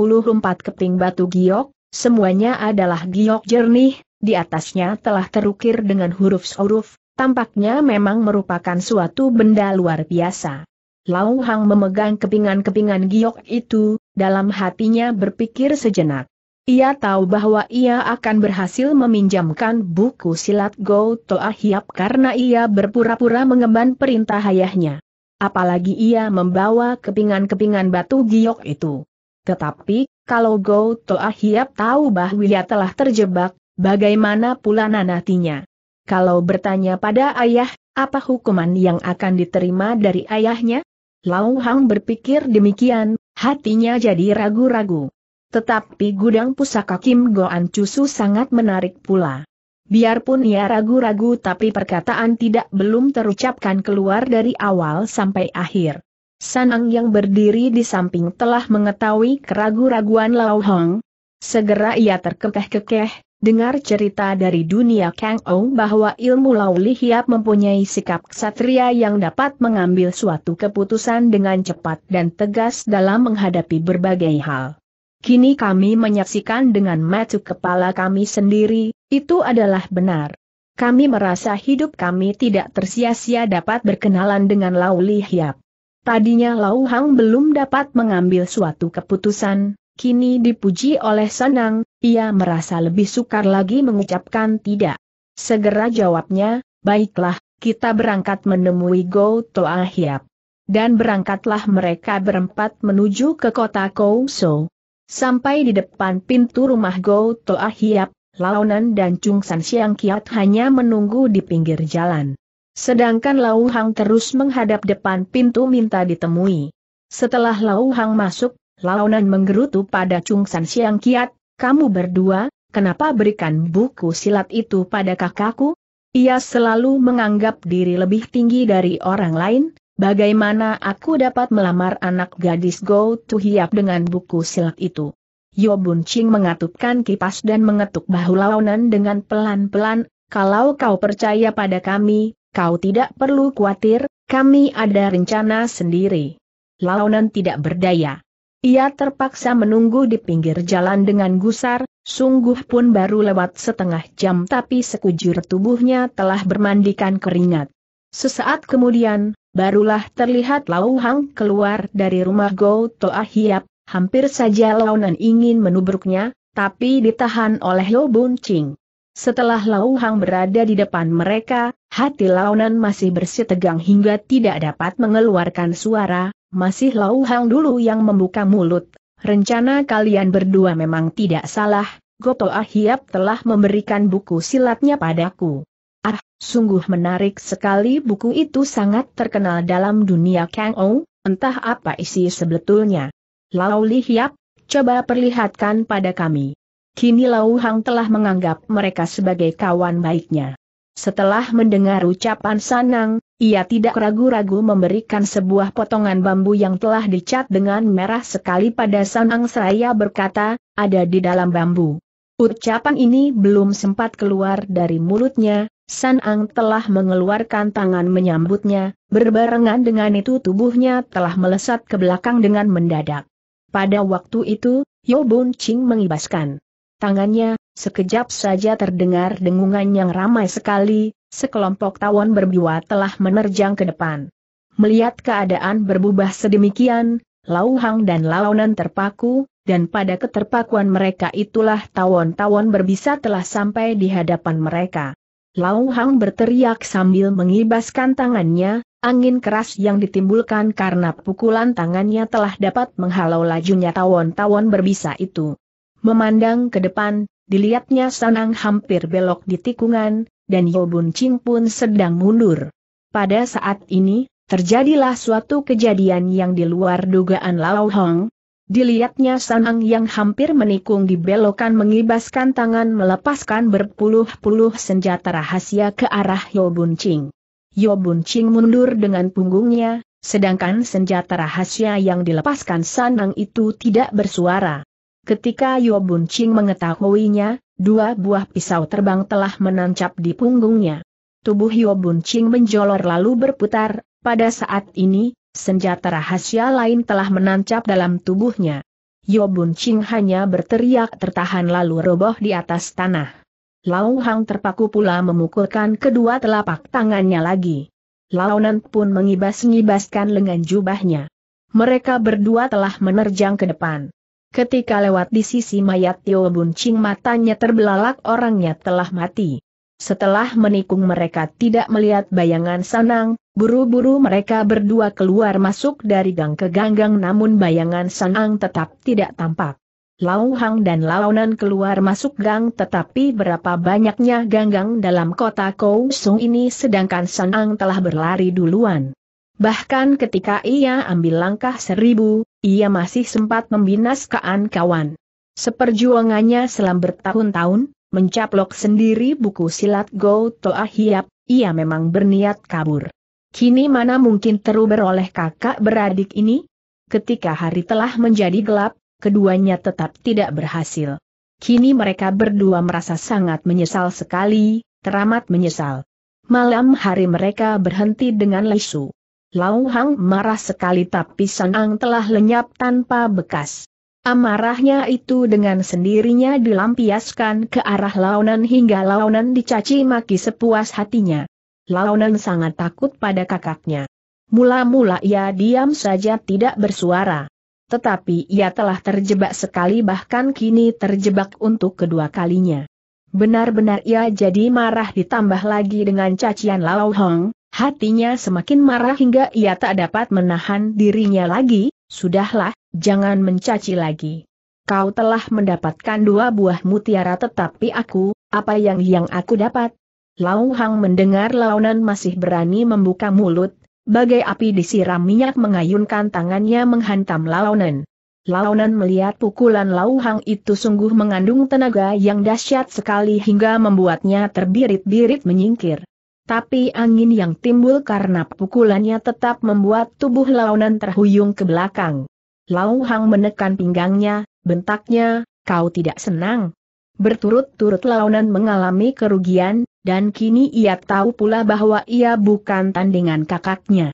keping batu giok, semuanya adalah giok jernih, di atasnya telah terukir dengan huruf-huruf, tampaknya memang merupakan suatu benda luar biasa. Lau Hang memegang kepingan-kepingan giok itu, dalam hatinya berpikir sejenak. Ia tahu bahwa ia akan berhasil meminjamkan buku silat Go To Ahiap karena ia berpura-pura mengemban perintah ayahnya. Apalagi ia membawa kepingan-kepingan batu giok itu. Tetapi, kalau Go To Ahiap tahu bahwa ia telah terjebak, bagaimana pula nanatinya? Kalau bertanya pada ayah, apa hukuman yang akan diterima dari ayahnya? Lau Hang berpikir demikian, hatinya jadi ragu-ragu. Tetapi gudang pusaka Kim Goan Chusu sangat menarik pula. Biarpun ia ragu-ragu tapi perkataan tidak belum terucapkan keluar dari awal sampai akhir. Sanang yang berdiri di samping telah mengetahui keragu-raguan Lau Hong. Segera ia terkekeh-kekeh, Dengar cerita dari dunia Kang Ou bahwa ilmu Lauli Hiap mempunyai sikap ksatria yang dapat mengambil suatu keputusan dengan cepat dan tegas dalam menghadapi berbagai hal. Kini kami menyaksikan dengan mata kepala kami sendiri, itu adalah benar. Kami merasa hidup kami tidak tersia-sia dapat berkenalan dengan Lauli Hiap. Tadinya Lau Hang belum dapat mengambil suatu keputusan, kini dipuji oleh senang, ia merasa lebih sukar lagi mengucapkan tidak. Segera jawabnya, baiklah, kita berangkat menemui Go Toa Hiap. Dan berangkatlah mereka berempat menuju ke kota Kouso. Sampai di depan pintu rumah Go Toa Hiap, Launan dan Chung San Siang Kiat hanya menunggu di pinggir jalan. Sedangkan Lau Hang terus menghadap depan pintu minta ditemui. Setelah Lau Hang masuk, Launan menggerutu pada Chung San Siang Kiat, kamu berdua, kenapa berikan buku silat itu pada kakakku? Ia selalu menganggap diri lebih tinggi dari orang lain, bagaimana aku dapat melamar anak gadis Go To Hiap dengan buku silat itu? Yo Bun Ching mengatupkan kipas dan mengetuk bahu Launan dengan pelan-pelan, kalau kau percaya pada kami, kau tidak perlu khawatir, kami ada rencana sendiri. Launan tidak berdaya. Ia terpaksa menunggu di pinggir jalan dengan gusar, sungguh pun baru lewat setengah jam tapi sekujur tubuhnya telah bermandikan keringat. Sesaat kemudian, barulah terlihat Lau Hang keluar dari rumah Go Toa Hiap, hampir saja Lau Nan ingin menubruknya, tapi ditahan oleh Yo Bun Ching. Setelah Lau Hang berada di depan mereka, hati Lau Nan masih bersih tegang hingga tidak dapat mengeluarkan suara, masih Lau Hang dulu yang membuka mulut. Rencana kalian berdua memang tidak salah, Goto Ahiap telah memberikan buku silatnya padaku. Ah, sungguh menarik sekali buku itu sangat terkenal dalam dunia Kang Ou, entah apa isi sebetulnya. Lau Lihiap, coba perlihatkan pada kami. Kini Lau Hang telah menganggap mereka sebagai kawan baiknya. Setelah mendengar ucapan Sanang, ia tidak ragu-ragu memberikan sebuah potongan bambu yang telah dicat dengan merah sekali pada Sanang Seraya berkata, ada di dalam bambu. Ucapan ini belum sempat keluar dari mulutnya, Sanang telah mengeluarkan tangan menyambutnya, berbarengan dengan itu tubuhnya telah melesat ke belakang dengan mendadak. Pada waktu itu, Yobun Ching mengibaskan tangannya, sekejap saja terdengar dengungan yang ramai sekali, Sekelompok tawon berbiwa telah menerjang ke depan. Melihat keadaan berubah sedemikian, Lau Hang dan Nan terpaku, dan pada keterpakuan mereka itulah tawon-tawon berbisa telah sampai di hadapan mereka. Lau Hang berteriak sambil mengibaskan tangannya, angin keras yang ditimbulkan karena pukulan tangannya telah dapat menghalau lajunya tawon-tawon berbisa itu. Memandang ke depan, dilihatnya Sanang hampir belok di tikungan, dan Yobun Ching pun sedang mundur. Pada saat ini, terjadilah suatu kejadian yang di luar dugaan Lao Hong. Dilihatnya Sanang yang hampir menikung di belokan mengibaskan tangan melepaskan berpuluh-puluh senjata rahasia ke arah Yobun Ching. Yobun Ching mundur dengan punggungnya, sedangkan senjata rahasia yang dilepaskan Sanang itu tidak bersuara. Ketika Yobun Ching mengetahuinya, Dua buah pisau terbang telah menancap di punggungnya. Tubuh Yobun Ching menjolor lalu berputar, pada saat ini, senjata rahasia lain telah menancap dalam tubuhnya. Yobun Ching hanya berteriak tertahan lalu roboh di atas tanah. Lau Hang terpaku pula memukulkan kedua telapak tangannya lagi. Nan pun mengibas-ngibaskan lengan jubahnya. Mereka berdua telah menerjang ke depan. Ketika lewat di sisi mayat Tio Buncing matanya terbelalak orangnya telah mati. Setelah menikung mereka tidak melihat bayangan Sanang, buru-buru mereka berdua keluar masuk dari gang ke ganggang namun bayangan Sanang tetap tidak tampak. Lao Hang dan Laonan keluar masuk gang tetapi berapa banyaknya ganggang dalam kota Kousung ini sedangkan Sanang telah berlari duluan. Bahkan ketika ia ambil langkah seribu, ia masih sempat kean kawan. Seperjuangannya selam bertahun-tahun, mencaplok sendiri buku silat Go Toa Hiap, ia memang berniat kabur. Kini mana mungkin teru oleh kakak beradik ini? Ketika hari telah menjadi gelap, keduanya tetap tidak berhasil. Kini mereka berdua merasa sangat menyesal sekali, teramat menyesal. Malam hari mereka berhenti dengan lesu. Lau Hang marah sekali tapi Sanang telah lenyap tanpa bekas. Amarahnya itu dengan sendirinya dilampiaskan ke arah Launan hingga Launan dicaci maki sepuas hatinya. Launan sangat takut pada kakaknya. Mula-mula ia diam saja tidak bersuara. Tetapi ia telah terjebak sekali bahkan kini terjebak untuk kedua kalinya. Benar-benar ia jadi marah ditambah lagi dengan cacian Lau Hong, Hatinya semakin marah hingga ia tak dapat menahan dirinya lagi, sudahlah, jangan mencaci lagi. Kau telah mendapatkan dua buah mutiara tetapi aku, apa yang yang aku dapat? Lau Hang mendengar launan masih berani membuka mulut, bagai api disiram minyak mengayunkan tangannya menghantam launan. Launan melihat pukulan Lau Hang itu sungguh mengandung tenaga yang dahsyat sekali hingga membuatnya terbirit-birit menyingkir. Tapi angin yang timbul karena pukulannya tetap membuat tubuh Launan terhuyung ke belakang. Lau Hang menekan pinggangnya, bentaknya, kau tidak senang. Berturut-turut Launan mengalami kerugian, dan kini ia tahu pula bahwa ia bukan tandingan kakaknya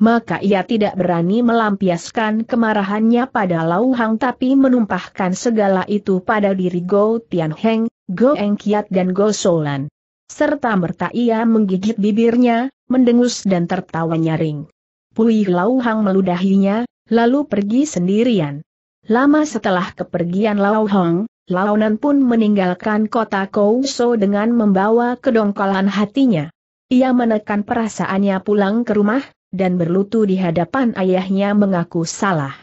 maka ia tidak berani melampiaskan kemarahannya pada Lau Hang tapi menumpahkan segala itu pada diri Go Tian Heng, Go Eng Kiat dan Go Solan. Serta merta ia menggigit bibirnya, mendengus dan tertawa nyaring. Pui Lau Hang meludahinya, lalu pergi sendirian. Lama setelah kepergian Lau Hang, Nan pun meninggalkan kota Kouso dengan membawa kedongkolan hatinya. Ia menekan perasaannya pulang ke rumah, dan berlutu di hadapan ayahnya mengaku salah.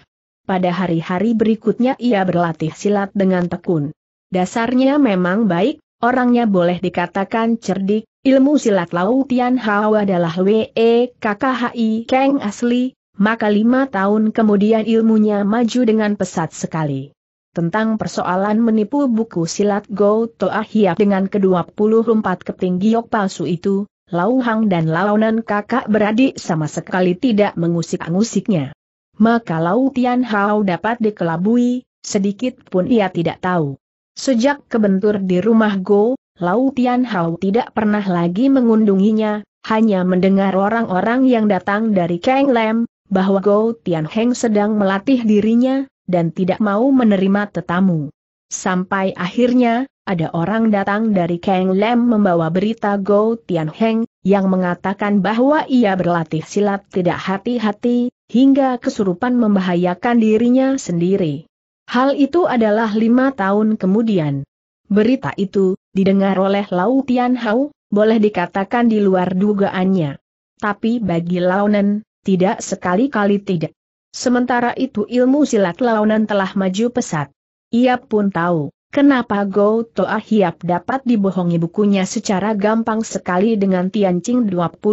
Pada hari-hari berikutnya ia berlatih silat dengan tekun. Dasarnya memang baik, Orangnya boleh dikatakan cerdik, ilmu silat Lau Tian Hao adalah WE KKHI Kang asli, maka lima tahun kemudian ilmunya maju dengan pesat sekali. Tentang persoalan menipu buku silat Go Toa Hiap dengan ke-24 keping giok palsu itu, Lau Hang dan Launan kakak beradik sama sekali tidak mengusik-ngusiknya. Maka Lau Tian Hao dapat dikelabui, sedikit pun ia tidak tahu. Sejak kebentur di rumah Go, Lau Tian Hao tidak pernah lagi mengundunginya, hanya mendengar orang-orang yang datang dari Kang Lam, bahwa Go Tian Heng sedang melatih dirinya, dan tidak mau menerima tetamu. Sampai akhirnya, ada orang datang dari Kang Lam membawa berita Go Tian Heng, yang mengatakan bahwa ia berlatih silat tidak hati-hati, hingga kesurupan membahayakan dirinya sendiri. Hal itu adalah lima tahun kemudian. Berita itu, didengar oleh Lau Tian Hao, boleh dikatakan di luar dugaannya. Tapi bagi Launen, tidak sekali-kali tidak. Sementara itu ilmu silat Launen telah maju pesat. Ia pun tahu, kenapa Go Toa Hiap dapat dibohongi bukunya secara gampang sekali dengan Tian Qing 24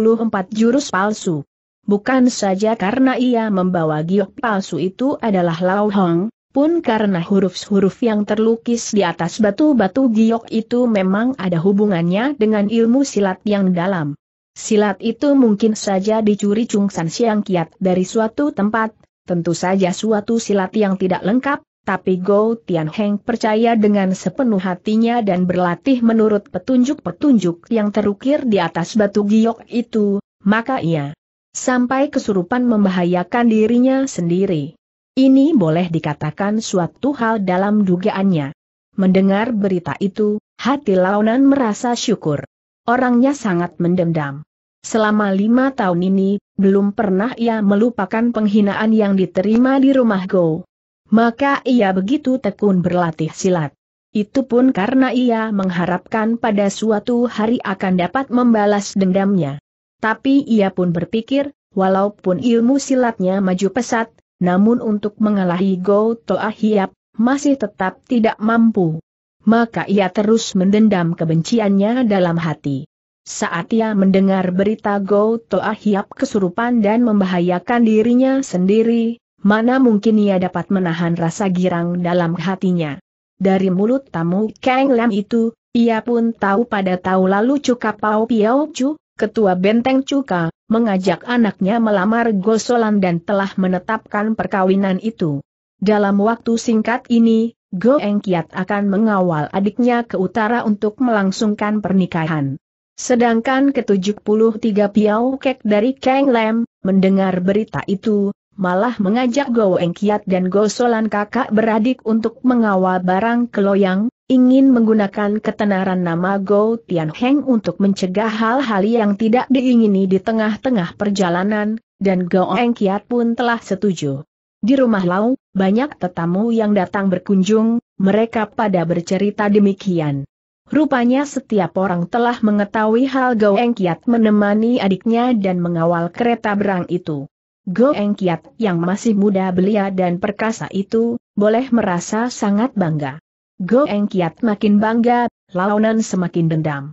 jurus palsu. Bukan saja karena ia membawa giok palsu itu adalah Lau Hong, pun karena huruf-huruf yang terlukis di atas batu-batu giok itu memang ada hubungannya dengan ilmu silat yang dalam. Silat itu mungkin saja dicuri Chung San Siang Kiat dari suatu tempat, tentu saja suatu silat yang tidak lengkap, tapi Go Tian Heng percaya dengan sepenuh hatinya dan berlatih menurut petunjuk-petunjuk yang terukir di atas batu giok itu, maka ia sampai kesurupan membahayakan dirinya sendiri. Ini boleh dikatakan suatu hal dalam dugaannya. Mendengar berita itu, hati Launan merasa syukur. Orangnya sangat mendendam. Selama lima tahun ini, belum pernah ia melupakan penghinaan yang diterima di rumah Go. Maka ia begitu tekun berlatih silat. Itu pun karena ia mengharapkan pada suatu hari akan dapat membalas dendamnya. Tapi ia pun berpikir, walaupun ilmu silatnya maju pesat, namun untuk mengalahi Go Toa Hiap, masih tetap tidak mampu. Maka ia terus mendendam kebenciannya dalam hati. Saat ia mendengar berita Go Toa Hiap kesurupan dan membahayakan dirinya sendiri, mana mungkin ia dapat menahan rasa girang dalam hatinya. Dari mulut tamu Kang Lam itu, ia pun tahu pada tahu lalu Cuka Pau Piao Chu, ketua benteng Cuka, mengajak anaknya melamar Gosolan dan telah menetapkan perkawinan itu. Dalam waktu singkat ini, Go Eng Kiat akan mengawal adiknya ke utara untuk melangsungkan pernikahan. Sedangkan ke-73 Piau Kek dari Kang Lam, mendengar berita itu, malah mengajak Go Kiat dan Go kakak beradik untuk mengawal barang ke loyang, ingin menggunakan ketenaran nama Go Tian Heng untuk mencegah hal-hal yang tidak diingini di tengah-tengah perjalanan, dan Go Eng Kiat pun telah setuju. Di rumah Lau, banyak tetamu yang datang berkunjung, mereka pada bercerita demikian. Rupanya setiap orang telah mengetahui hal Go Eng Kiat menemani adiknya dan mengawal kereta berang itu. Go Eng Kiat yang masih muda belia dan perkasa itu, boleh merasa sangat bangga. Go Engkiat makin bangga, Launan semakin dendam.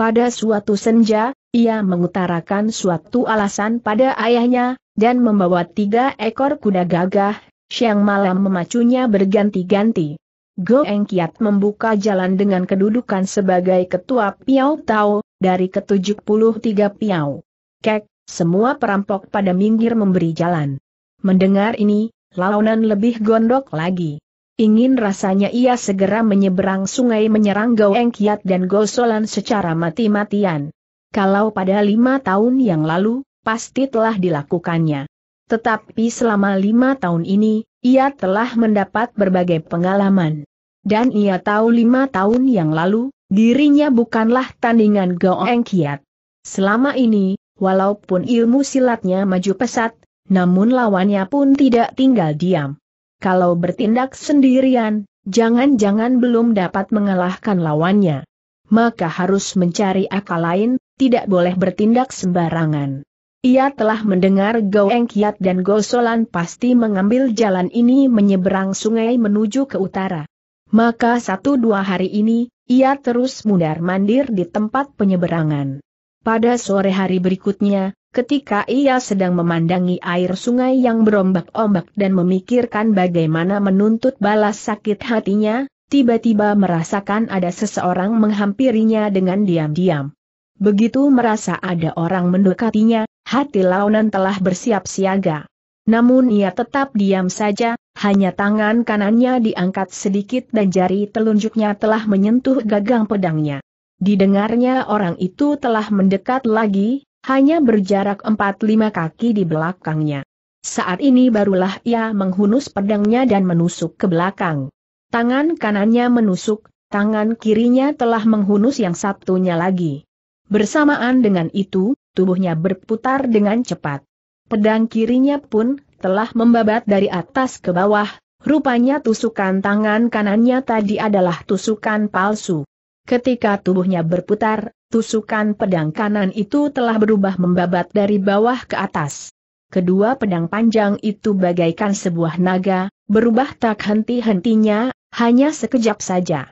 Pada suatu senja, ia mengutarakan suatu alasan pada ayahnya, dan membawa tiga ekor kuda gagah, siang malam memacunya berganti-ganti. Go Engkiat membuka jalan dengan kedudukan sebagai ketua Piau Tao, dari ke-73 Piau. Kek, semua perampok pada minggir memberi jalan. Mendengar ini, Launan lebih gondok lagi. Ingin rasanya ia segera menyeberang sungai menyerang Goeng Kiat dan Gosolan secara mati-matian. Kalau pada lima tahun yang lalu, pasti telah dilakukannya. Tetapi selama lima tahun ini, ia telah mendapat berbagai pengalaman. Dan ia tahu lima tahun yang lalu, dirinya bukanlah tandingan Goeng Kiat. Selama ini, walaupun ilmu silatnya maju pesat, namun lawannya pun tidak tinggal diam. Kalau bertindak sendirian, jangan-jangan belum dapat mengalahkan lawannya. Maka harus mencari akal lain, tidak boleh bertindak sembarangan. Ia telah mendengar Goeng Kiat dan Gosolan pasti mengambil jalan ini menyeberang sungai menuju ke utara. Maka satu dua hari ini, ia terus mundar-mandir di tempat penyeberangan. Pada sore hari berikutnya, Ketika ia sedang memandangi air sungai yang berombak-ombak dan memikirkan bagaimana menuntut balas sakit hatinya, tiba-tiba merasakan ada seseorang menghampirinya dengan diam-diam. Begitu merasa ada orang mendekatinya, hati Launan telah bersiap siaga. Namun ia tetap diam saja, hanya tangan kanannya diangkat sedikit dan jari telunjuknya telah menyentuh gagang pedangnya. Didengarnya orang itu telah mendekat lagi, hanya berjarak 4-5 kaki di belakangnya. Saat ini barulah ia menghunus pedangnya dan menusuk ke belakang. Tangan kanannya menusuk, tangan kirinya telah menghunus yang satunya lagi. Bersamaan dengan itu, tubuhnya berputar dengan cepat. Pedang kirinya pun telah membabat dari atas ke bawah, rupanya tusukan tangan kanannya tadi adalah tusukan palsu. Ketika tubuhnya berputar, tusukan pedang kanan itu telah berubah membabat dari bawah ke atas. Kedua pedang panjang itu bagaikan sebuah naga, berubah tak henti-hentinya, hanya sekejap saja.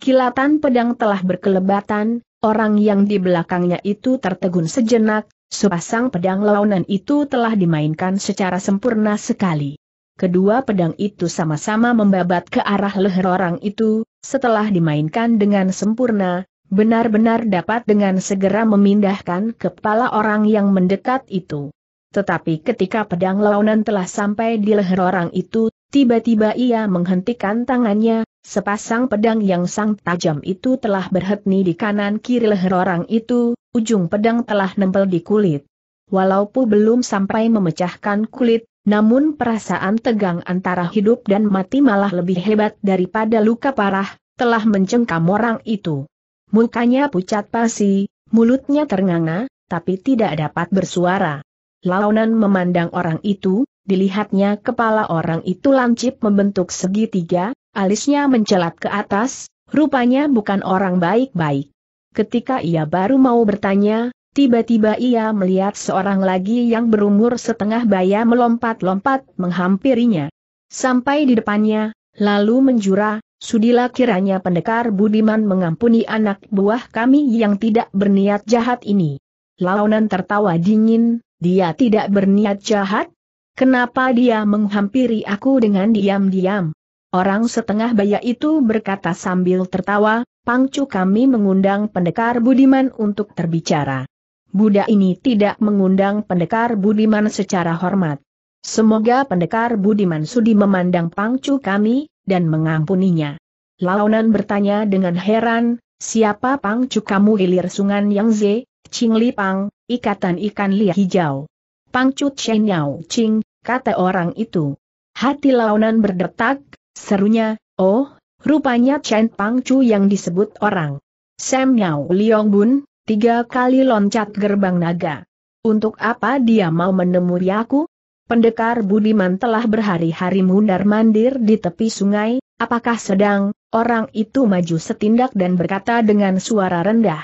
Kilatan pedang telah berkelebatan, orang yang di belakangnya itu tertegun sejenak, sepasang pedang launan itu telah dimainkan secara sempurna sekali. Kedua pedang itu sama-sama membabat ke arah leher orang itu, setelah dimainkan dengan sempurna, benar-benar dapat dengan segera memindahkan kepala orang yang mendekat itu. Tetapi ketika pedang launan telah sampai di leher orang itu, tiba-tiba ia menghentikan tangannya, sepasang pedang yang sang tajam itu telah berhenti di kanan kiri leher orang itu, ujung pedang telah nempel di kulit. Walaupun belum sampai memecahkan kulit, namun perasaan tegang antara hidup dan mati malah lebih hebat daripada luka parah, telah mencengkam orang itu. Mukanya pucat pasi, mulutnya ternganga, tapi tidak dapat bersuara. Launan memandang orang itu, dilihatnya kepala orang itu lancip membentuk segitiga, alisnya mencelat ke atas, rupanya bukan orang baik-baik. Ketika ia baru mau bertanya, tiba-tiba ia melihat seorang lagi yang berumur setengah baya melompat-lompat menghampirinya. Sampai di depannya, lalu menjura, Sudilah kiranya pendekar Budiman mengampuni anak buah kami yang tidak berniat jahat ini. Launan tertawa dingin, dia tidak berniat jahat? Kenapa dia menghampiri aku dengan diam-diam? Orang setengah baya itu berkata sambil tertawa, Pangcu kami mengundang pendekar Budiman untuk terbicara. Buddha ini tidak mengundang pendekar Budiman secara hormat. Semoga pendekar Budiman Sudi memandang pangcu kami, dan mengampuninya. Launan bertanya dengan heran, siapa pangcu kamu hilir sungan yang ze, Qingli Pang, ikatan ikan liah hijau. Pangcu Chen Yao Qing, kata orang itu. Hati Launan berdetak, serunya, oh, rupanya Chen Pangcu yang disebut orang. Sam Yao Liong Bun, tiga kali loncat gerbang naga. Untuk apa dia mau menemui aku? Pendekar Budiman telah berhari-hari mundar-mandir di tepi sungai, apakah sedang, orang itu maju setindak dan berkata dengan suara rendah.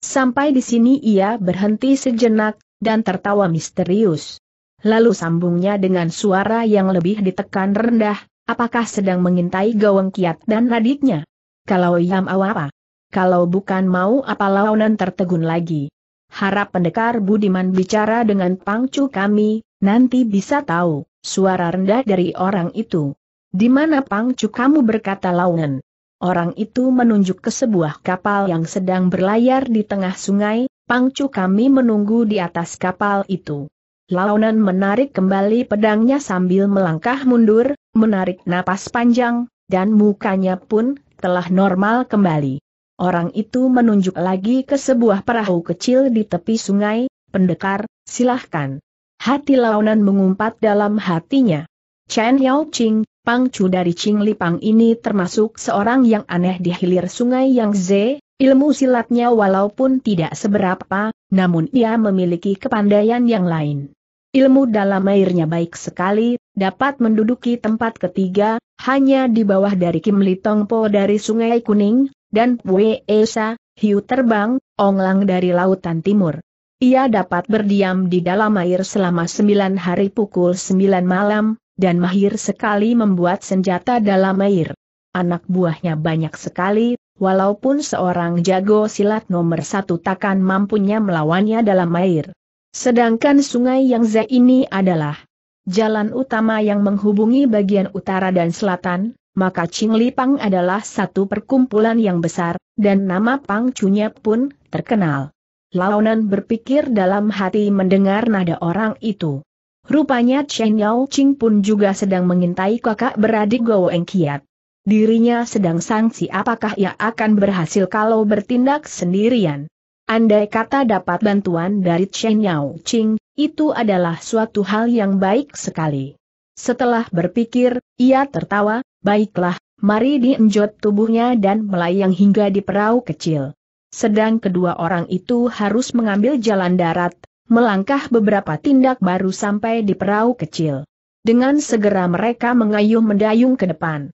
Sampai di sini ia berhenti sejenak, dan tertawa misterius. Lalu sambungnya dengan suara yang lebih ditekan rendah, apakah sedang mengintai Gawang Kiat dan raditnya? Kalau mau apa? Kalau bukan mau apa launan tertegun lagi? Harap pendekar Budiman bicara dengan pangcu kami, Nanti bisa tahu, suara rendah dari orang itu. Di mana pangcu kamu berkata laungan? Orang itu menunjuk ke sebuah kapal yang sedang berlayar di tengah sungai, pangcu kami menunggu di atas kapal itu. Launan menarik kembali pedangnya sambil melangkah mundur, menarik napas panjang, dan mukanya pun telah normal kembali. Orang itu menunjuk lagi ke sebuah perahu kecil di tepi sungai, pendekar, silahkan. Hati launan mengumpat dalam hatinya. Chen Yao Pang pangcu dari Qing Lipang ini termasuk seorang yang aneh di hilir sungai yang ze, ilmu silatnya walaupun tidak seberapa, namun ia memiliki kepandaian yang lain. Ilmu dalam airnya baik sekali, dapat menduduki tempat ketiga, hanya di bawah dari Kim Litongpo dari Sungai Kuning, dan Pue Esa, hiu terbang, onglang dari Lautan Timur. Ia dapat berdiam di dalam air selama sembilan hari pukul sembilan malam, dan mahir sekali membuat senjata dalam air. Anak buahnya banyak sekali, walaupun seorang jago silat nomor satu takkan mampunya melawannya dalam air. Sedangkan sungai Yangtze ini adalah jalan utama yang menghubungi bagian utara dan selatan, maka Qinglipang adalah satu perkumpulan yang besar, dan nama Pang Chunya pun terkenal. Launan berpikir dalam hati mendengar nada orang itu. Rupanya Chen Yao Qing pun juga sedang mengintai kakak beradik Gowo Eng Kiat. Dirinya sedang sangsi apakah ia akan berhasil kalau bertindak sendirian. Andai kata dapat bantuan dari Chen Yao Qing, itu adalah suatu hal yang baik sekali. Setelah berpikir, ia tertawa, baiklah, mari dienjot tubuhnya dan melayang hingga di perahu kecil sedang kedua orang itu harus mengambil jalan darat, melangkah beberapa tindak baru sampai di perahu kecil. Dengan segera mereka mengayuh mendayung ke depan.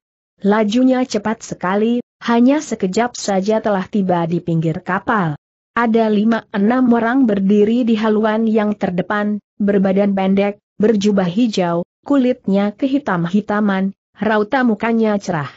Lajunya cepat sekali, hanya sekejap saja telah tiba di pinggir kapal. Ada lima enam orang berdiri di haluan yang terdepan, berbadan pendek, berjubah hijau, kulitnya kehitam-hitaman, rauta mukanya cerah.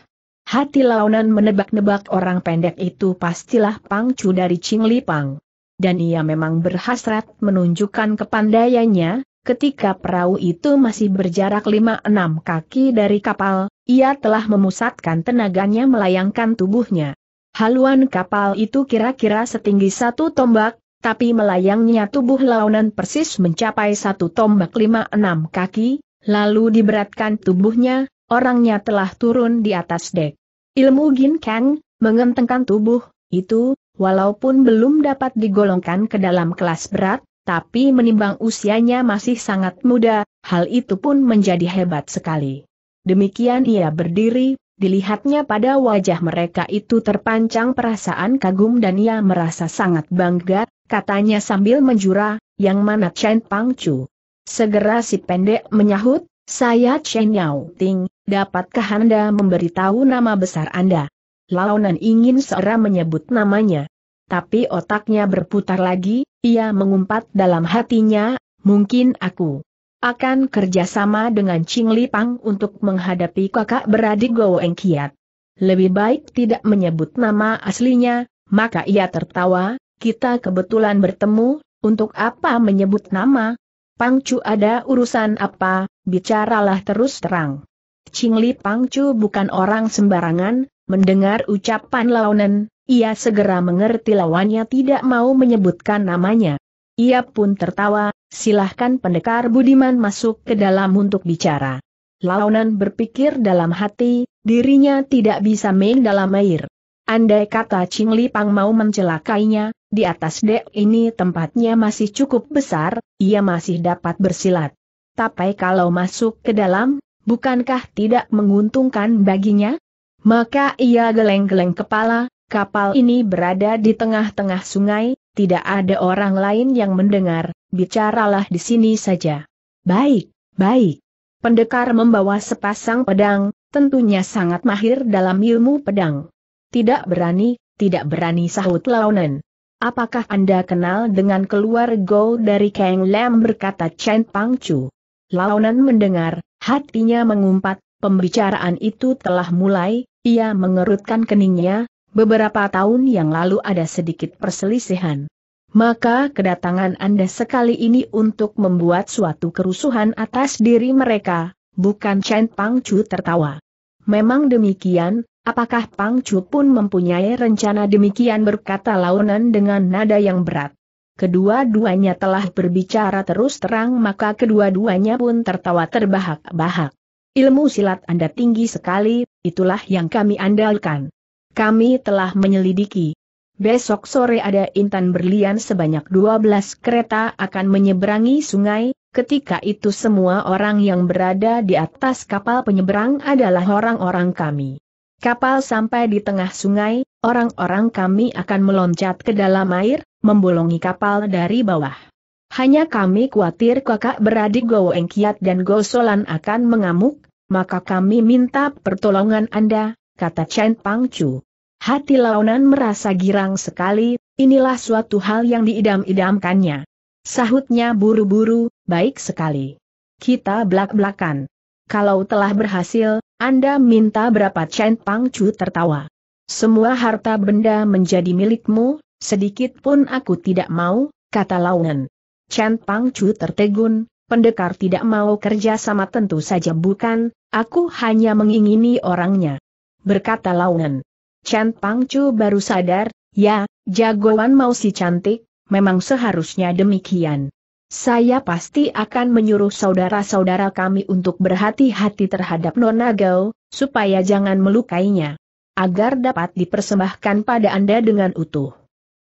Hati Launan menebak-nebak orang pendek itu pastilah pangcu dari Cingli Pang. Dan ia memang berhasrat menunjukkan kepandaiannya, ketika perahu itu masih berjarak 5-6 kaki dari kapal, ia telah memusatkan tenaganya melayangkan tubuhnya. Haluan kapal itu kira-kira setinggi satu tombak, tapi melayangnya tubuh Launan persis mencapai satu tombak 5-6 kaki, lalu diberatkan tubuhnya, Orangnya telah turun di atas dek. Ilmu Gin Kang, mengentengkan tubuh, itu, walaupun belum dapat digolongkan ke dalam kelas berat, tapi menimbang usianya masih sangat muda, hal itu pun menjadi hebat sekali. Demikian ia berdiri, dilihatnya pada wajah mereka itu terpancang perasaan kagum dan ia merasa sangat bangga, katanya sambil menjura, yang mana Chen Pang Chu. Segera si pendek menyahut, saya Chen Yao Ting, Dapatkah Anda memberitahu nama besar Anda? Launan ingin seorang menyebut namanya. Tapi otaknya berputar lagi, ia mengumpat dalam hatinya, mungkin aku akan kerjasama dengan Ching Li Pang untuk menghadapi kakak beradik Gou Eng Kiat. Lebih baik tidak menyebut nama aslinya, maka ia tertawa, kita kebetulan bertemu, untuk apa menyebut nama? Pang Chu ada urusan apa, bicaralah terus terang. Chingli Pangcu bukan orang sembarangan, mendengar ucapan Laonen, ia segera mengerti lawannya tidak mau menyebutkan namanya. Ia pun tertawa, silahkan pendekar Budiman masuk ke dalam untuk bicara. Launan berpikir dalam hati, dirinya tidak bisa main dalam air. Andai kata Ching Pang mau mencelakainya, di atas dek ini tempatnya masih cukup besar, ia masih dapat bersilat. Tapi kalau masuk ke dalam, bukankah tidak menguntungkan baginya? Maka ia geleng-geleng kepala, kapal ini berada di tengah-tengah sungai, tidak ada orang lain yang mendengar, bicaralah di sini saja. Baik, baik. Pendekar membawa sepasang pedang, tentunya sangat mahir dalam ilmu pedang. Tidak berani, tidak berani sahut Launen. Apakah Anda kenal dengan keluar keluarga dari Kang Lam berkata Chen Pangcu? Launan mendengar, hatinya mengumpat, pembicaraan itu telah mulai, ia mengerutkan keningnya, beberapa tahun yang lalu ada sedikit perselisihan. Maka kedatangan Anda sekali ini untuk membuat suatu kerusuhan atas diri mereka, bukan Chen Pang Chu tertawa. Memang demikian, apakah Pang Chu pun mempunyai rencana demikian berkata Launan dengan nada yang berat kedua-duanya telah berbicara terus terang maka kedua-duanya pun tertawa terbahak-bahak. Ilmu silat Anda tinggi sekali, itulah yang kami andalkan. Kami telah menyelidiki. Besok sore ada intan berlian sebanyak 12 kereta akan menyeberangi sungai, ketika itu semua orang yang berada di atas kapal penyeberang adalah orang-orang kami. Kapal sampai di tengah sungai, orang-orang kami akan meloncat ke dalam air, membolongi kapal dari bawah. Hanya kami khawatir kakak beradik Go Engkiat dan gosolan Solan akan mengamuk, maka kami minta pertolongan Anda, kata Chen Pangcu. Hati Launan merasa girang sekali, inilah suatu hal yang diidam-idamkannya. Sahutnya buru-buru, baik sekali. Kita belak-belakan. Kalau telah berhasil, Anda minta berapa Chen Pangcu tertawa. Semua harta benda menjadi milikmu, Sedikit pun aku tidak mau, kata Launen. Chen Pang Chu tertegun, pendekar tidak mau kerja sama tentu saja bukan, aku hanya mengingini orangnya. Berkata Launen. Chen Pang Chu baru sadar, ya, jagoan mau si cantik, memang seharusnya demikian. Saya pasti akan menyuruh saudara-saudara kami untuk berhati-hati terhadap Nona Gao, supaya jangan melukainya. Agar dapat dipersembahkan pada Anda dengan utuh.